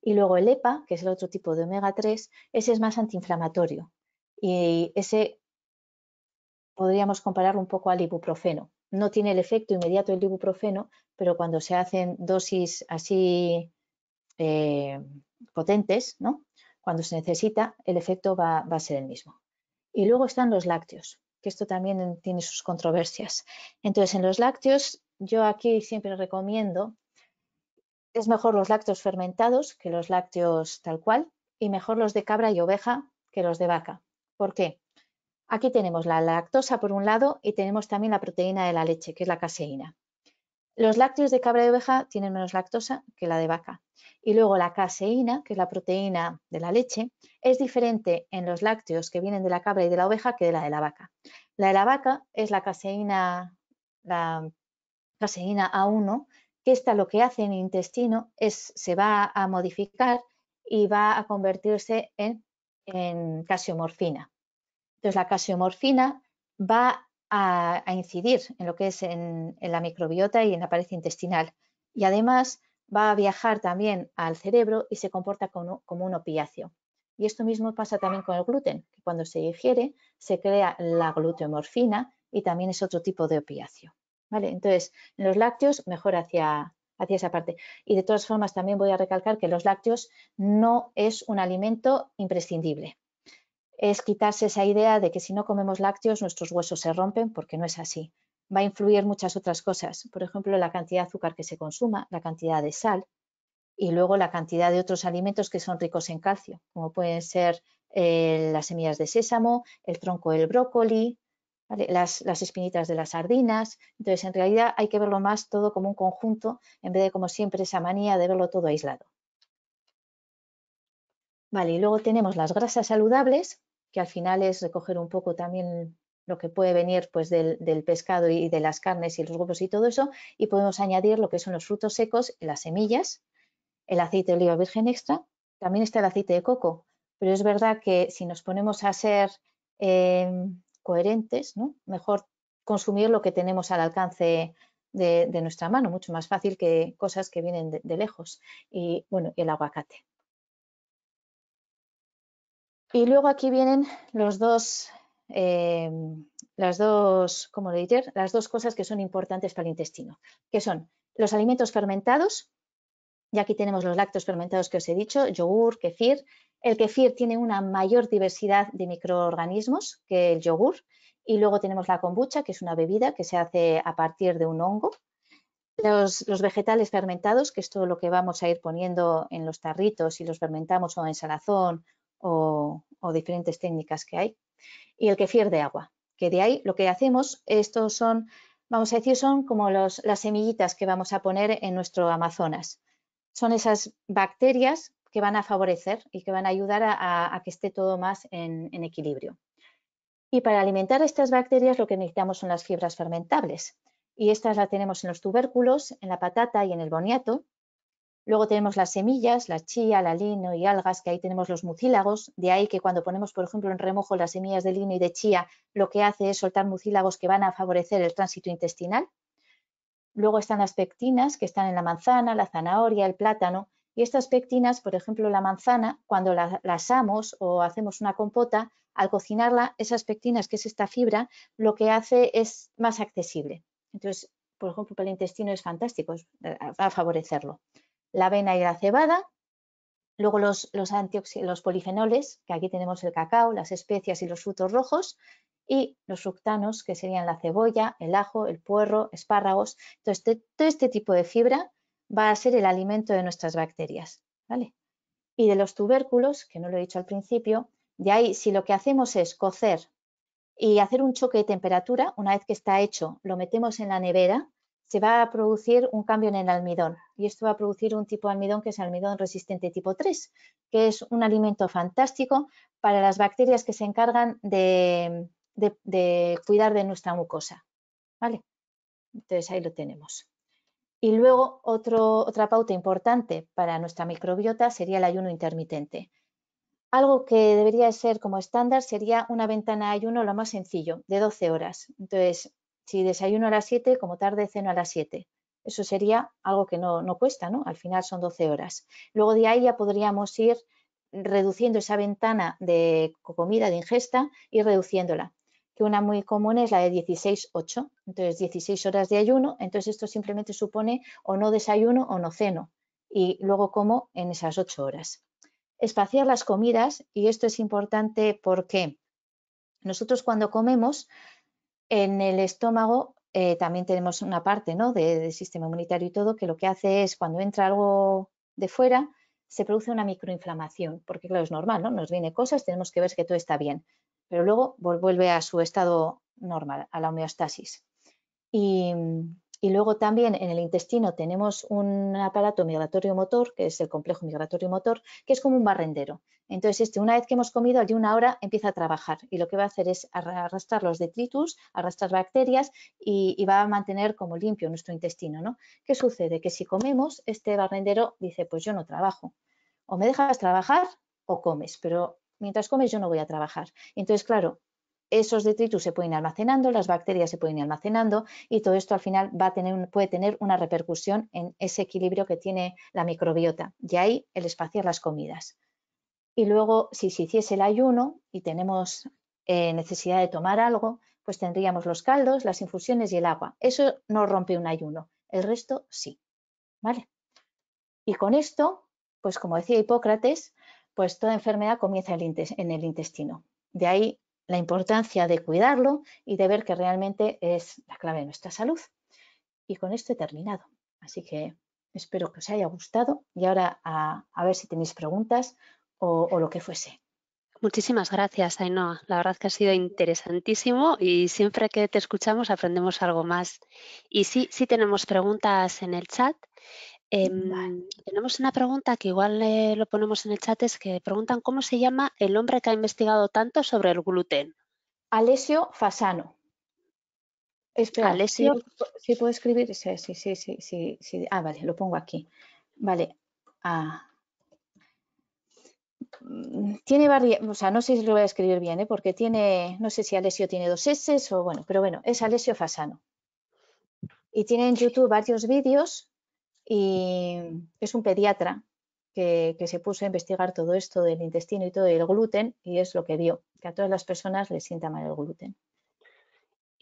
Y luego el EPA, que es el otro tipo de omega 3, ese es más antiinflamatorio. Y ese podríamos compararlo un poco al ibuprofeno. No tiene el efecto inmediato del ibuprofeno, pero cuando se hacen dosis así eh, potentes, ¿no? cuando se necesita, el efecto va, va a ser el mismo. Y luego están los lácteos, que esto también tiene sus controversias. Entonces, en los lácteos yo aquí siempre recomiendo, es mejor los lácteos fermentados que los lácteos tal cual y mejor los de cabra y oveja que los de vaca. ¿Por qué? Aquí tenemos la lactosa por un lado y tenemos también la proteína de la leche, que es la caseína. Los lácteos de cabra y oveja tienen menos lactosa que la de vaca. Y luego la caseína, que es la proteína de la leche, es diferente en los lácteos que vienen de la cabra y de la oveja que de la de la vaca. La de la vaca es la caseína, la caseína A1, que esta lo que hace en el intestino es, se va a modificar y va a convertirse en, en casiomorfina. Entonces la casiomorfina va a, incidir en lo que es en, la microbiota y en la pared intestinal y además va a viajar también al cerebro y se comporta como, un opiáceo. Y esto mismo pasa también con el gluten, que cuando se ingiere se crea la gluteomorfina y también es otro tipo de opiáceo. Entonces, en los lácteos, mejor hacia, hacia esa parte. Y de todas formas, también voy a recalcar que los lácteos no es un alimento imprescindible. Es quitarse esa idea de que si no comemos lácteos nuestros huesos se rompen, porque no es así. Va a influir muchas otras cosas, por ejemplo, la cantidad de azúcar que se consuma, la cantidad de sal y luego la cantidad de otros alimentos que son ricos en calcio, como pueden ser eh, las semillas de sésamo, el tronco del brócoli, las, espinitas de las sardinas. Entonces, en realidad hay que verlo más todo como un conjunto en vez de como siempre esa manía de verlo todo aislado. Vale, y luego tenemos las grasas saludables, que al final es recoger un poco también lo que puede venir pues, del, del, pescado y de las carnes y los huevos y todo eso, y podemos añadir lo que son los frutos secos, las semillas, el aceite de oliva virgen extra, también está el aceite de coco, pero es verdad que si nos ponemos a hacer eh, coherentes, ¿no? mejor consumir lo que tenemos al alcance de, nuestra mano, mucho más fácil que cosas que vienen de, lejos. Y bueno, el aguacate. Y luego aquí vienen los dos, eh, las dos, las dos cosas que son importantes para el intestino, que son los alimentos fermentados y aquí tenemos los lácteos fermentados que os he dicho, yogur, kefir. El kefir tiene una mayor diversidad de microorganismos que el yogur. Y luego tenemos la kombucha, que es una bebida que se hace a partir de un hongo. Los, vegetales fermentados, que es todo lo que vamos a ir poniendo en los tarritos y los fermentamos o en salazón o, diferentes técnicas que hay. Y el kefir de agua, que de ahí lo que hacemos, estos son, vamos a decir, son como las semillitas que vamos a poner en nuestro Amazonas son esas bacterias que van a favorecer y que van a ayudar a, que esté todo más en, en equilibrio. Y para alimentar estas bacterias lo que necesitamos son las fibras fermentables. Y estas las tenemos en los tubérculos, en la patata y en el boniato. Luego tenemos las semillas, la chía, la lino y algas, que ahí tenemos los mucílagos. De ahí que cuando ponemos, por ejemplo, en remojo las semillas de lino y de chía, lo que hace es soltar mucílagos que van a favorecer el tránsito intestinal. Luego están las pectinas que están en la manzana, la zanahoria, el plátano. Y estas pectinas, por ejemplo, la manzana, cuando la, asamos o hacemos una compota, al cocinarla, esas pectinas, que es esta fibra, lo que hace es más accesible. Entonces, por ejemplo, para el intestino es fantástico, va eh, a favorecerlo. La avena y la cebada, Luego los, los, los polifenoles, que aquí tenemos el cacao, las especias y los frutos rojos, y los fructanos, que serían la cebolla, el ajo, el puerro, espárragos. Entonces, todo este tipo de fibra va a ser el alimento de nuestras bacterias. ¿vale? Y de los tubérculos, que no lo he dicho al principio, de ahí si lo que hacemos es cocer y hacer un choque de temperatura, una vez que está hecho, lo metemos en la nevera se va a producir un cambio en el almidón y esto va a producir un tipo de almidón que es almidón resistente tipo 3, que es un alimento fantástico para las bacterias que se encargan de, cuidar de nuestra mucosa. ¿Vale? Entonces ahí lo tenemos. Y luego otra pauta importante para nuestra microbiota sería el ayuno intermitente. Algo que debería ser como estándar sería una ventana de ayuno lo más sencillo, de 12 horas. Entonces, si desayuno a las 7, como tarde ceno a las 7. Eso sería algo que no, cuesta, ¿no? Al final son 12 horas. Luego de ahí ya podríamos ir reduciendo esa ventana de comida, de ingesta, y reduciéndola. Que una muy común es la de 16-8, entonces 16 horas de ayuno, entonces esto simplemente supone o no desayuno o no ceno, y luego como en esas 8 horas. Espaciar las comidas, y esto es importante porque nosotros cuando comemos en el estómago eh, también tenemos una parte ¿no? del de sistema inmunitario y todo que lo que hace es cuando entra algo de fuera se produce una microinflamación, porque claro, es normal, ¿no? Nos viene cosas, tenemos que ver que todo está bien, pero luego vuelve a su estado normal, a la homeostasis. Y mm, y luego también en el intestino tenemos un aparato migratorio motor, que es el complejo migratorio motor, que es como un barrendero. Entonces, este, una vez que hemos comido, al de una hora empieza a trabajar y lo que va a hacer es arrastrar los detritus, arrastrar bacterias y, y va a mantener como limpio nuestro intestino. ¿no? ¿Qué sucede? Que si comemos, este barrendero dice, pues yo no trabajo. O me dejas trabajar o comes, pero mientras comes yo no voy a trabajar. Entonces, claro, esos detritus se pueden ir almacenando, las bacterias se pueden ir almacenando y todo esto al final va a tener, puede tener una repercusión en ese equilibrio que tiene la microbiota. y ahí el espaciar las comidas. Y luego, si se hiciese el ayuno y tenemos eh, necesidad de tomar algo, pues tendríamos los caldos, las infusiones y el agua. Eso no rompe un ayuno, el resto sí. ¿Vale? Y con esto, pues como decía Hipócrates, pues toda enfermedad comienza en el intestino. De ahí la importancia de cuidarlo y de ver que realmente es la clave de nuestra salud. Y con esto he terminado. Así que espero que os haya gustado y ahora a, ver si tenéis preguntas o, lo que fuese. Muchísimas gracias, Ainhoa. La verdad que ha sido interesantísimo y siempre que te escuchamos aprendemos algo más. Y sí, sí tenemos preguntas en el chat. Em, tenemos una pregunta que igual eh, lo ponemos en el chat, es que preguntan cómo se llama el hombre que ha investigado tanto sobre el gluten. Alessio Fasano. Alesio... Si, puedo escribir, sí, sí, sí, sí, Ah, vale, lo pongo aquí. Vale. Ah, mm, tiene varias, o sea, no sé si lo voy a escribir bien, eh, porque tiene, no sé si Alessio tiene dos S o bueno, pero bueno, es Alessio Fasano. Y tiene en YouTube varios vídeos y es un pediatra que, se puso a investigar todo esto del intestino y todo el gluten y es lo que dio, que a todas las personas les sienta mal el gluten.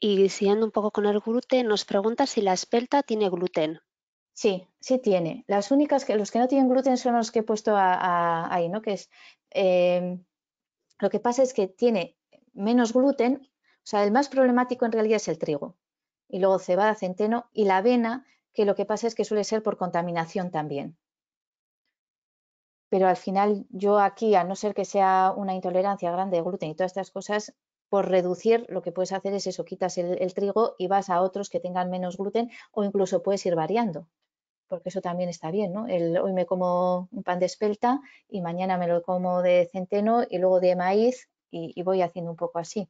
Y siguiendo un poco con el gluten, nos pregunta si la espelta tiene gluten. Sí, sí tiene. Las únicas que los que no tienen gluten son los que he puesto ahí, ¿no? Que es eh, lo que pasa es que tiene menos gluten, o sea, el más problemático en realidad es el trigo y luego cebada, centeno y la avena que lo que pasa es que suele ser por contaminación también. Pero al final yo aquí, a no ser que sea una intolerancia grande de gluten y todas estas cosas, por reducir lo que puedes hacer es eso, quitas el, trigo y vas a otros que tengan menos gluten o incluso puedes ir variando porque eso también está bien, hoy me como un pan de espelta y mañana me lo como de centeno y luego de maíz y, voy haciendo un poco así.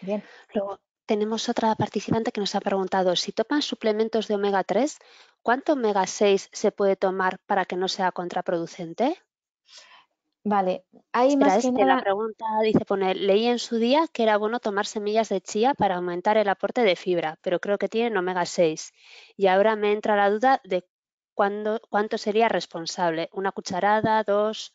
Bien. Luego, tenemos otra participante que nos ha preguntado, si toman suplementos de omega 3, ¿cuánto omega 6 se puede tomar para que no sea contraproducente? Vale, hay más que La pregunta dice, pone, leí en su día que era bueno tomar semillas de chía para aumentar el aporte de fibra, pero creo que tienen omega 6. Y ahora me entra la duda de cuánto sería responsable, una cucharada, dos...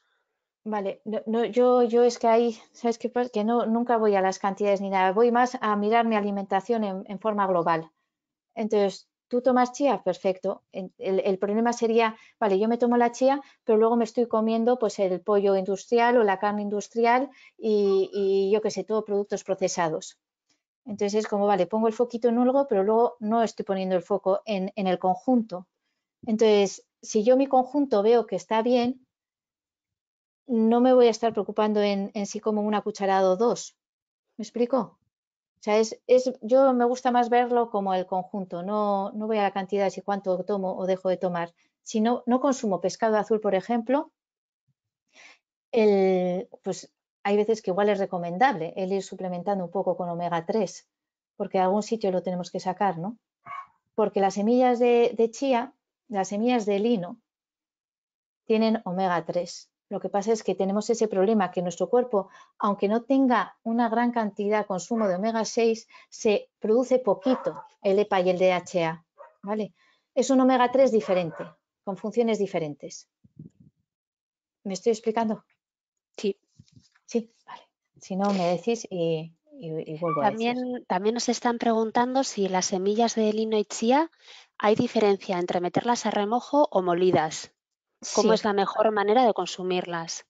Vale, no, yo, yo es que ahí, ¿sabes qué Que no, nunca voy a las cantidades ni nada, voy más a mirar mi alimentación en, forma global. Entonces, tú tomas chía, perfecto. El, problema sería, vale, yo me tomo la chía, pero luego me estoy comiendo pues el pollo industrial o la carne industrial y, yo qué sé, todo productos procesados. Entonces es como, vale, pongo el foquito en algo, pero luego no estoy poniendo el foco en el conjunto. Entonces, si yo mi conjunto veo que está bien, no me voy a estar preocupando en, sí si como una cucharada o dos. ¿Me explico? O sea, es, yo me gusta más verlo como el conjunto, no, voy a la cantidad si cuánto tomo o dejo de tomar. Si no, consumo pescado azul, por ejemplo, pues hay veces que igual es recomendable el ir suplementando un poco con omega 3, porque en algún sitio lo tenemos que sacar, ¿no? Porque las semillas de chía, las semillas de lino, tienen omega 3. Lo que pasa es que tenemos ese problema que nuestro cuerpo, aunque no tenga una gran cantidad de consumo de omega 6, se produce poquito el EPA y el DHA. ¿vale? Es un omega 3 diferente, con funciones diferentes. ¿Me estoy explicando? Sí. Sí, vale. Si no, me decís y, vuelvo a decir. También nos están preguntando si las semillas de lino y chía hay diferencia entre meterlas a remojo o molidas cómo es la mejor manera de consumirlas.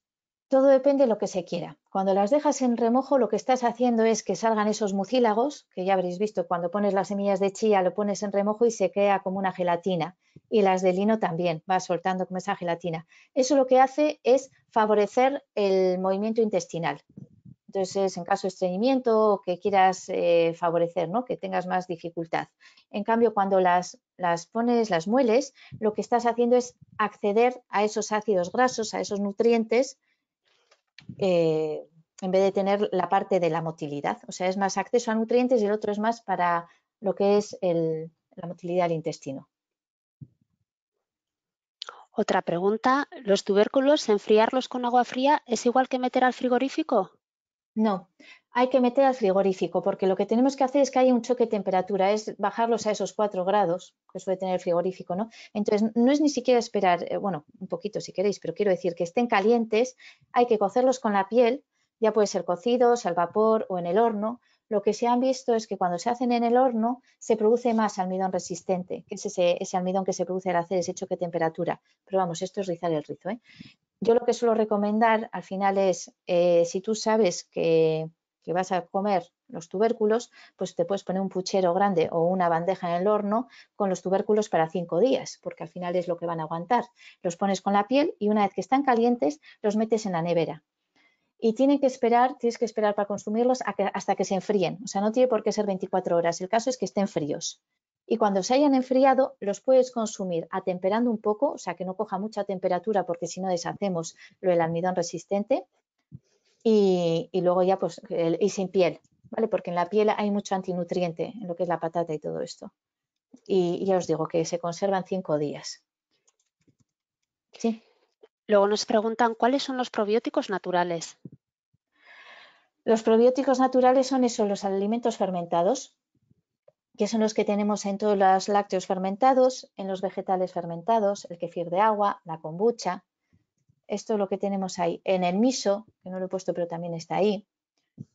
Todo depende de lo que se quiera. Cuando las dejas en remojo, lo que estás haciendo es que salgan esos mucílagos, que ya habréis visto, cuando pones las semillas de chía, lo pones en remojo y se crea como una gelatina. Y las de lino también, va soltando como esa gelatina. Eso lo que hace es favorecer el movimiento intestinal. Entonces, en caso de estreñimiento, o que quieras eh, favorecer, ¿no? que tengas más dificultad. En cambio, cuando las, pones, las mueles, lo que estás haciendo es acceder a esos ácidos grasos, a esos nutrientes, eh, en vez de tener la parte de la motilidad. O sea, es más acceso a nutrientes y el otro es más para lo que es la motilidad del intestino. Otra pregunta, ¿los tubérculos enfriarlos con agua fría es igual que meter al frigorífico? No, hay que meter al frigorífico porque lo que tenemos que hacer es que haya un choque de temperatura, es bajarlos a esos 4 grados que suele tener el frigorífico, ¿no? Entonces, no es ni siquiera esperar, eh, bueno, un poquito si queréis, pero quiero decir que estén calientes, hay que cocerlos con la piel, ya puede ser cocidos, al vapor o en el horno, lo que se han visto es que cuando se hacen en el horno se produce más almidón resistente, que es ese, almidón que se produce al hacer ese hecho de temperatura. Pero vamos, esto es rizar el rizo. ¿eh? Yo lo que suelo recomendar al final es, eh, si tú sabes que, que vas a comer los tubérculos, pues te puedes poner un puchero grande o una bandeja en el horno con los tubérculos para cinco días, porque al final es lo que van a aguantar. Los pones con la piel y una vez que están calientes, los metes en la nevera y tienen que esperar, tienes que esperar para consumirlos hasta que se enfríen. O sea, no tiene por qué ser 24 horas. El caso es que estén fríos. Y cuando se hayan enfriado, los puedes consumir atemperando un poco, o sea, que no coja mucha temperatura porque si no deshacemos lo del almidón resistente. Y, luego ya, pues, y sin piel, ¿vale? Porque en la piel hay mucho antinutriente, en lo que es la patata y todo esto. Y, y ya os digo que se conservan cinco días. Sí. Luego nos preguntan cuáles son los probióticos naturales. Los probióticos naturales son esos, los alimentos fermentados, que son los que tenemos en todos los lácteos fermentados, en los vegetales fermentados, el kefir de agua, la kombucha. Esto es lo que tenemos ahí. En el miso, que no lo he puesto, pero también está ahí.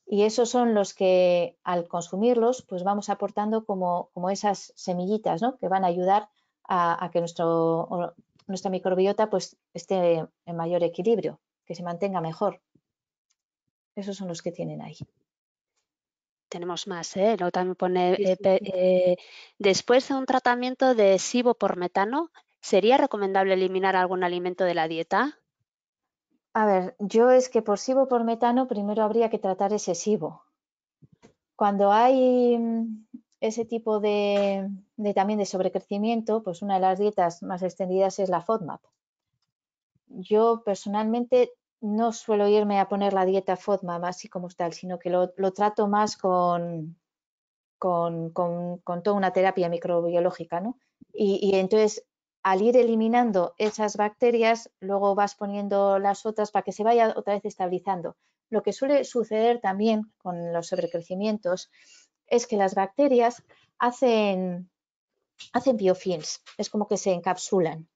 Y esos son los que al consumirlos, pues vamos aportando como, como esas semillitas, ¿no? Que van a ayudar a, a que nuestro nuestra microbiota pues, esté en mayor equilibrio, que se mantenga mejor. Esos son los que tienen ahí tenemos más, ¿eh? también pone, eh, eh, después de un tratamiento de SIBO por metano, ¿sería recomendable eliminar algún alimento de la dieta? A ver, yo es que por SIBO por metano primero habría que tratar ese SIBO. Cuando hay ese tipo de, también de sobrecrecimiento, pues una de las dietas más extendidas es la FODMAP. Yo personalmente no suelo irme a poner la dieta FODMAP así como tal, sino que lo, trato más con, con, toda una terapia microbiológica, Y, y, entonces, al ir eliminando esas bacterias, luego vas poniendo las otras para que se vaya otra vez estabilizando. Lo que suele suceder también con los sobrecrecimientos es que las bacterias hacen, hacen biofilms, es como que se encapsulan.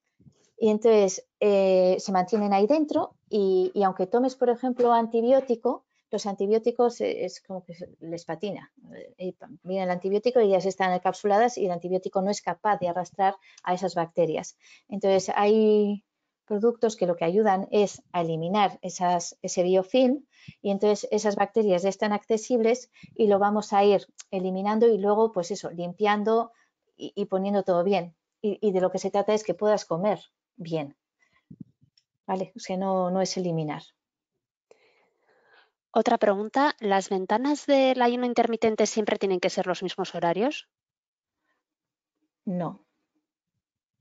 Y entonces eh, se mantienen ahí dentro y, y, aunque tomes, por ejemplo, antibiótico, los antibióticos eh, es como que les patina. Eh, viene el antibiótico y ya están encapsuladas y el antibiótico no es capaz de arrastrar a esas bacterias. Entonces hay productos que lo que ayudan es a eliminar ese biofilm y entonces esas bacterias ya están accesibles y lo vamos a ir eliminando y luego pues eso, limpiando y, poniendo todo bien. Y, de lo que se trata es que puedas comer bien. ¿Vale? O sea, no, no es eliminar. Otra pregunta, ¿las ventanas del ayuno intermitente siempre tienen que ser los mismos horarios? No,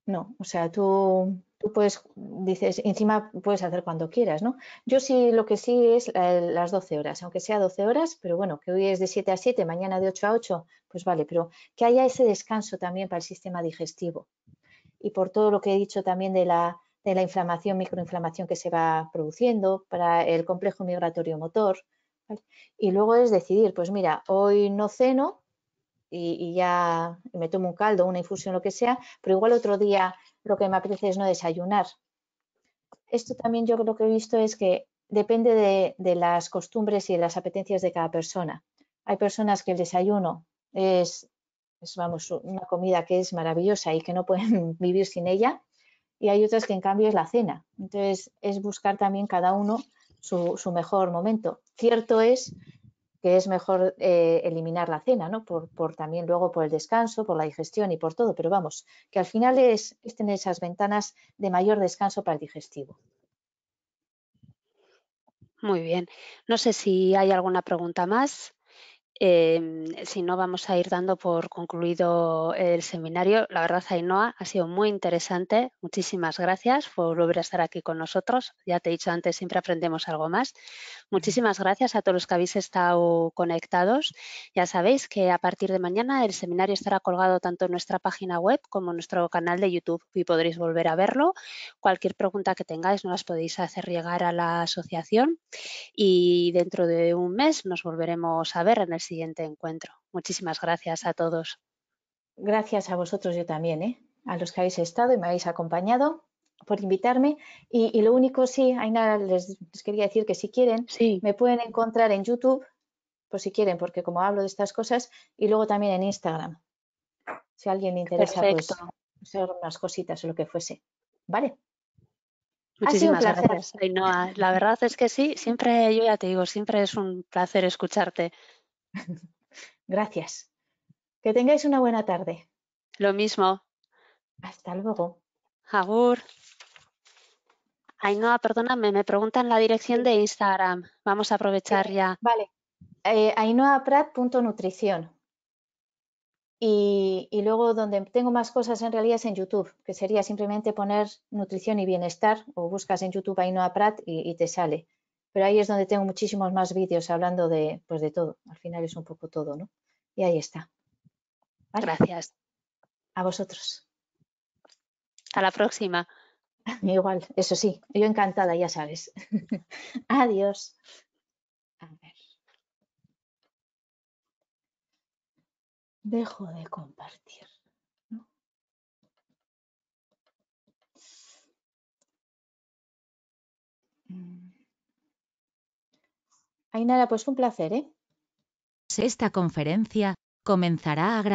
no, o sea, tú, puedes, dices, encima puedes hacer cuando quieras, ¿no? Yo sí, lo que sí es las 12 horas, aunque sea 12 horas, pero bueno, que hoy es de 7 a 7, mañana de 8 a 8, pues vale, pero que haya ese descanso también para el sistema digestivo. Y por todo lo que he dicho también de la, de la inflamación, microinflamación que se va produciendo, para el complejo migratorio motor. ¿vale? Y luego es decidir, pues mira, hoy no ceno, y, ya me tomo un caldo, una infusión, lo que sea, pero igual otro día lo que me apetece es no desayunar. Esto también yo lo que he visto es que depende de, las costumbres y de las apetencias de cada persona. Hay personas que el desayuno es, es vamos, una comida que es maravillosa y que no pueden <laughs> vivir sin ella, y hay otras que en cambio es la cena. Entonces es buscar también cada uno su, su mejor momento. Cierto es que es mejor eh, eliminar la cena, ¿no? Por, por, también luego por el descanso, por la digestión y por todo, pero vamos, que al final es, es tener esas ventanas de mayor descanso para el digestivo. Muy bien. No sé si hay alguna pregunta más. Em, si no, vamos a ir dando por concluido el seminario. La verdad, Ainhoa, ha sido muy interesante. Muchísimas gracias por volver a estar aquí con nosotros. Ya te he dicho antes, siempre aprendemos algo más. Muchísimas gracias a todos los que habéis estado conectados. Ya sabéis que a partir de mañana el seminario estará colgado tanto en nuestra página web como en nuestro canal de YouTube y podréis volver a verlo. Cualquier pregunta que tengáis nos las podéis hacer llegar a la asociación y dentro de un mes nos volveremos a ver en el siguiente encuentro. Muchísimas gracias a todos. Gracias a vosotros yo también, ¿eh? a los que habéis estado y me habéis acompañado por invitarme. Y, lo único, sí, Aina, les, les, quería decir que si quieren, sí. me pueden encontrar en YouTube, por si quieren, porque como hablo de estas cosas, y luego también en Instagram. Si a alguien le interesa, pues, hacer unas cositas o lo que fuese. ¿Vale? Muchísimas gracias, La verdad es que sí, siempre, yo ya te digo, siempre es un placer escucharte. <laughs> Gracias. Que tengáis una buena tarde. Lo mismo. Hasta luego. Agur. Ainhoa, perdóname, me preguntan la dirección de Instagram. Vamos a aprovechar ya. Vale. Eh, ainoaprat.nutrición. Y, y, luego donde tengo más cosas en realidad es en YouTube, que sería simplemente poner nutrición y bienestar o buscas en YouTube Ainhoa Prat y te sale pero ahí es donde tengo muchísimos más vídeos hablando de, pues de todo. Al final es un poco todo, ¿no? Y ahí está. Gracias. A vosotros. A la próxima. <laughs> Igual, eso sí, yo encantada, ya sabes. <laughs> Adiós. A ver. Dejo de compartir. ¿no? Mm nada, pues un placer, ¿eh? Esta conferencia comenzará a grabar.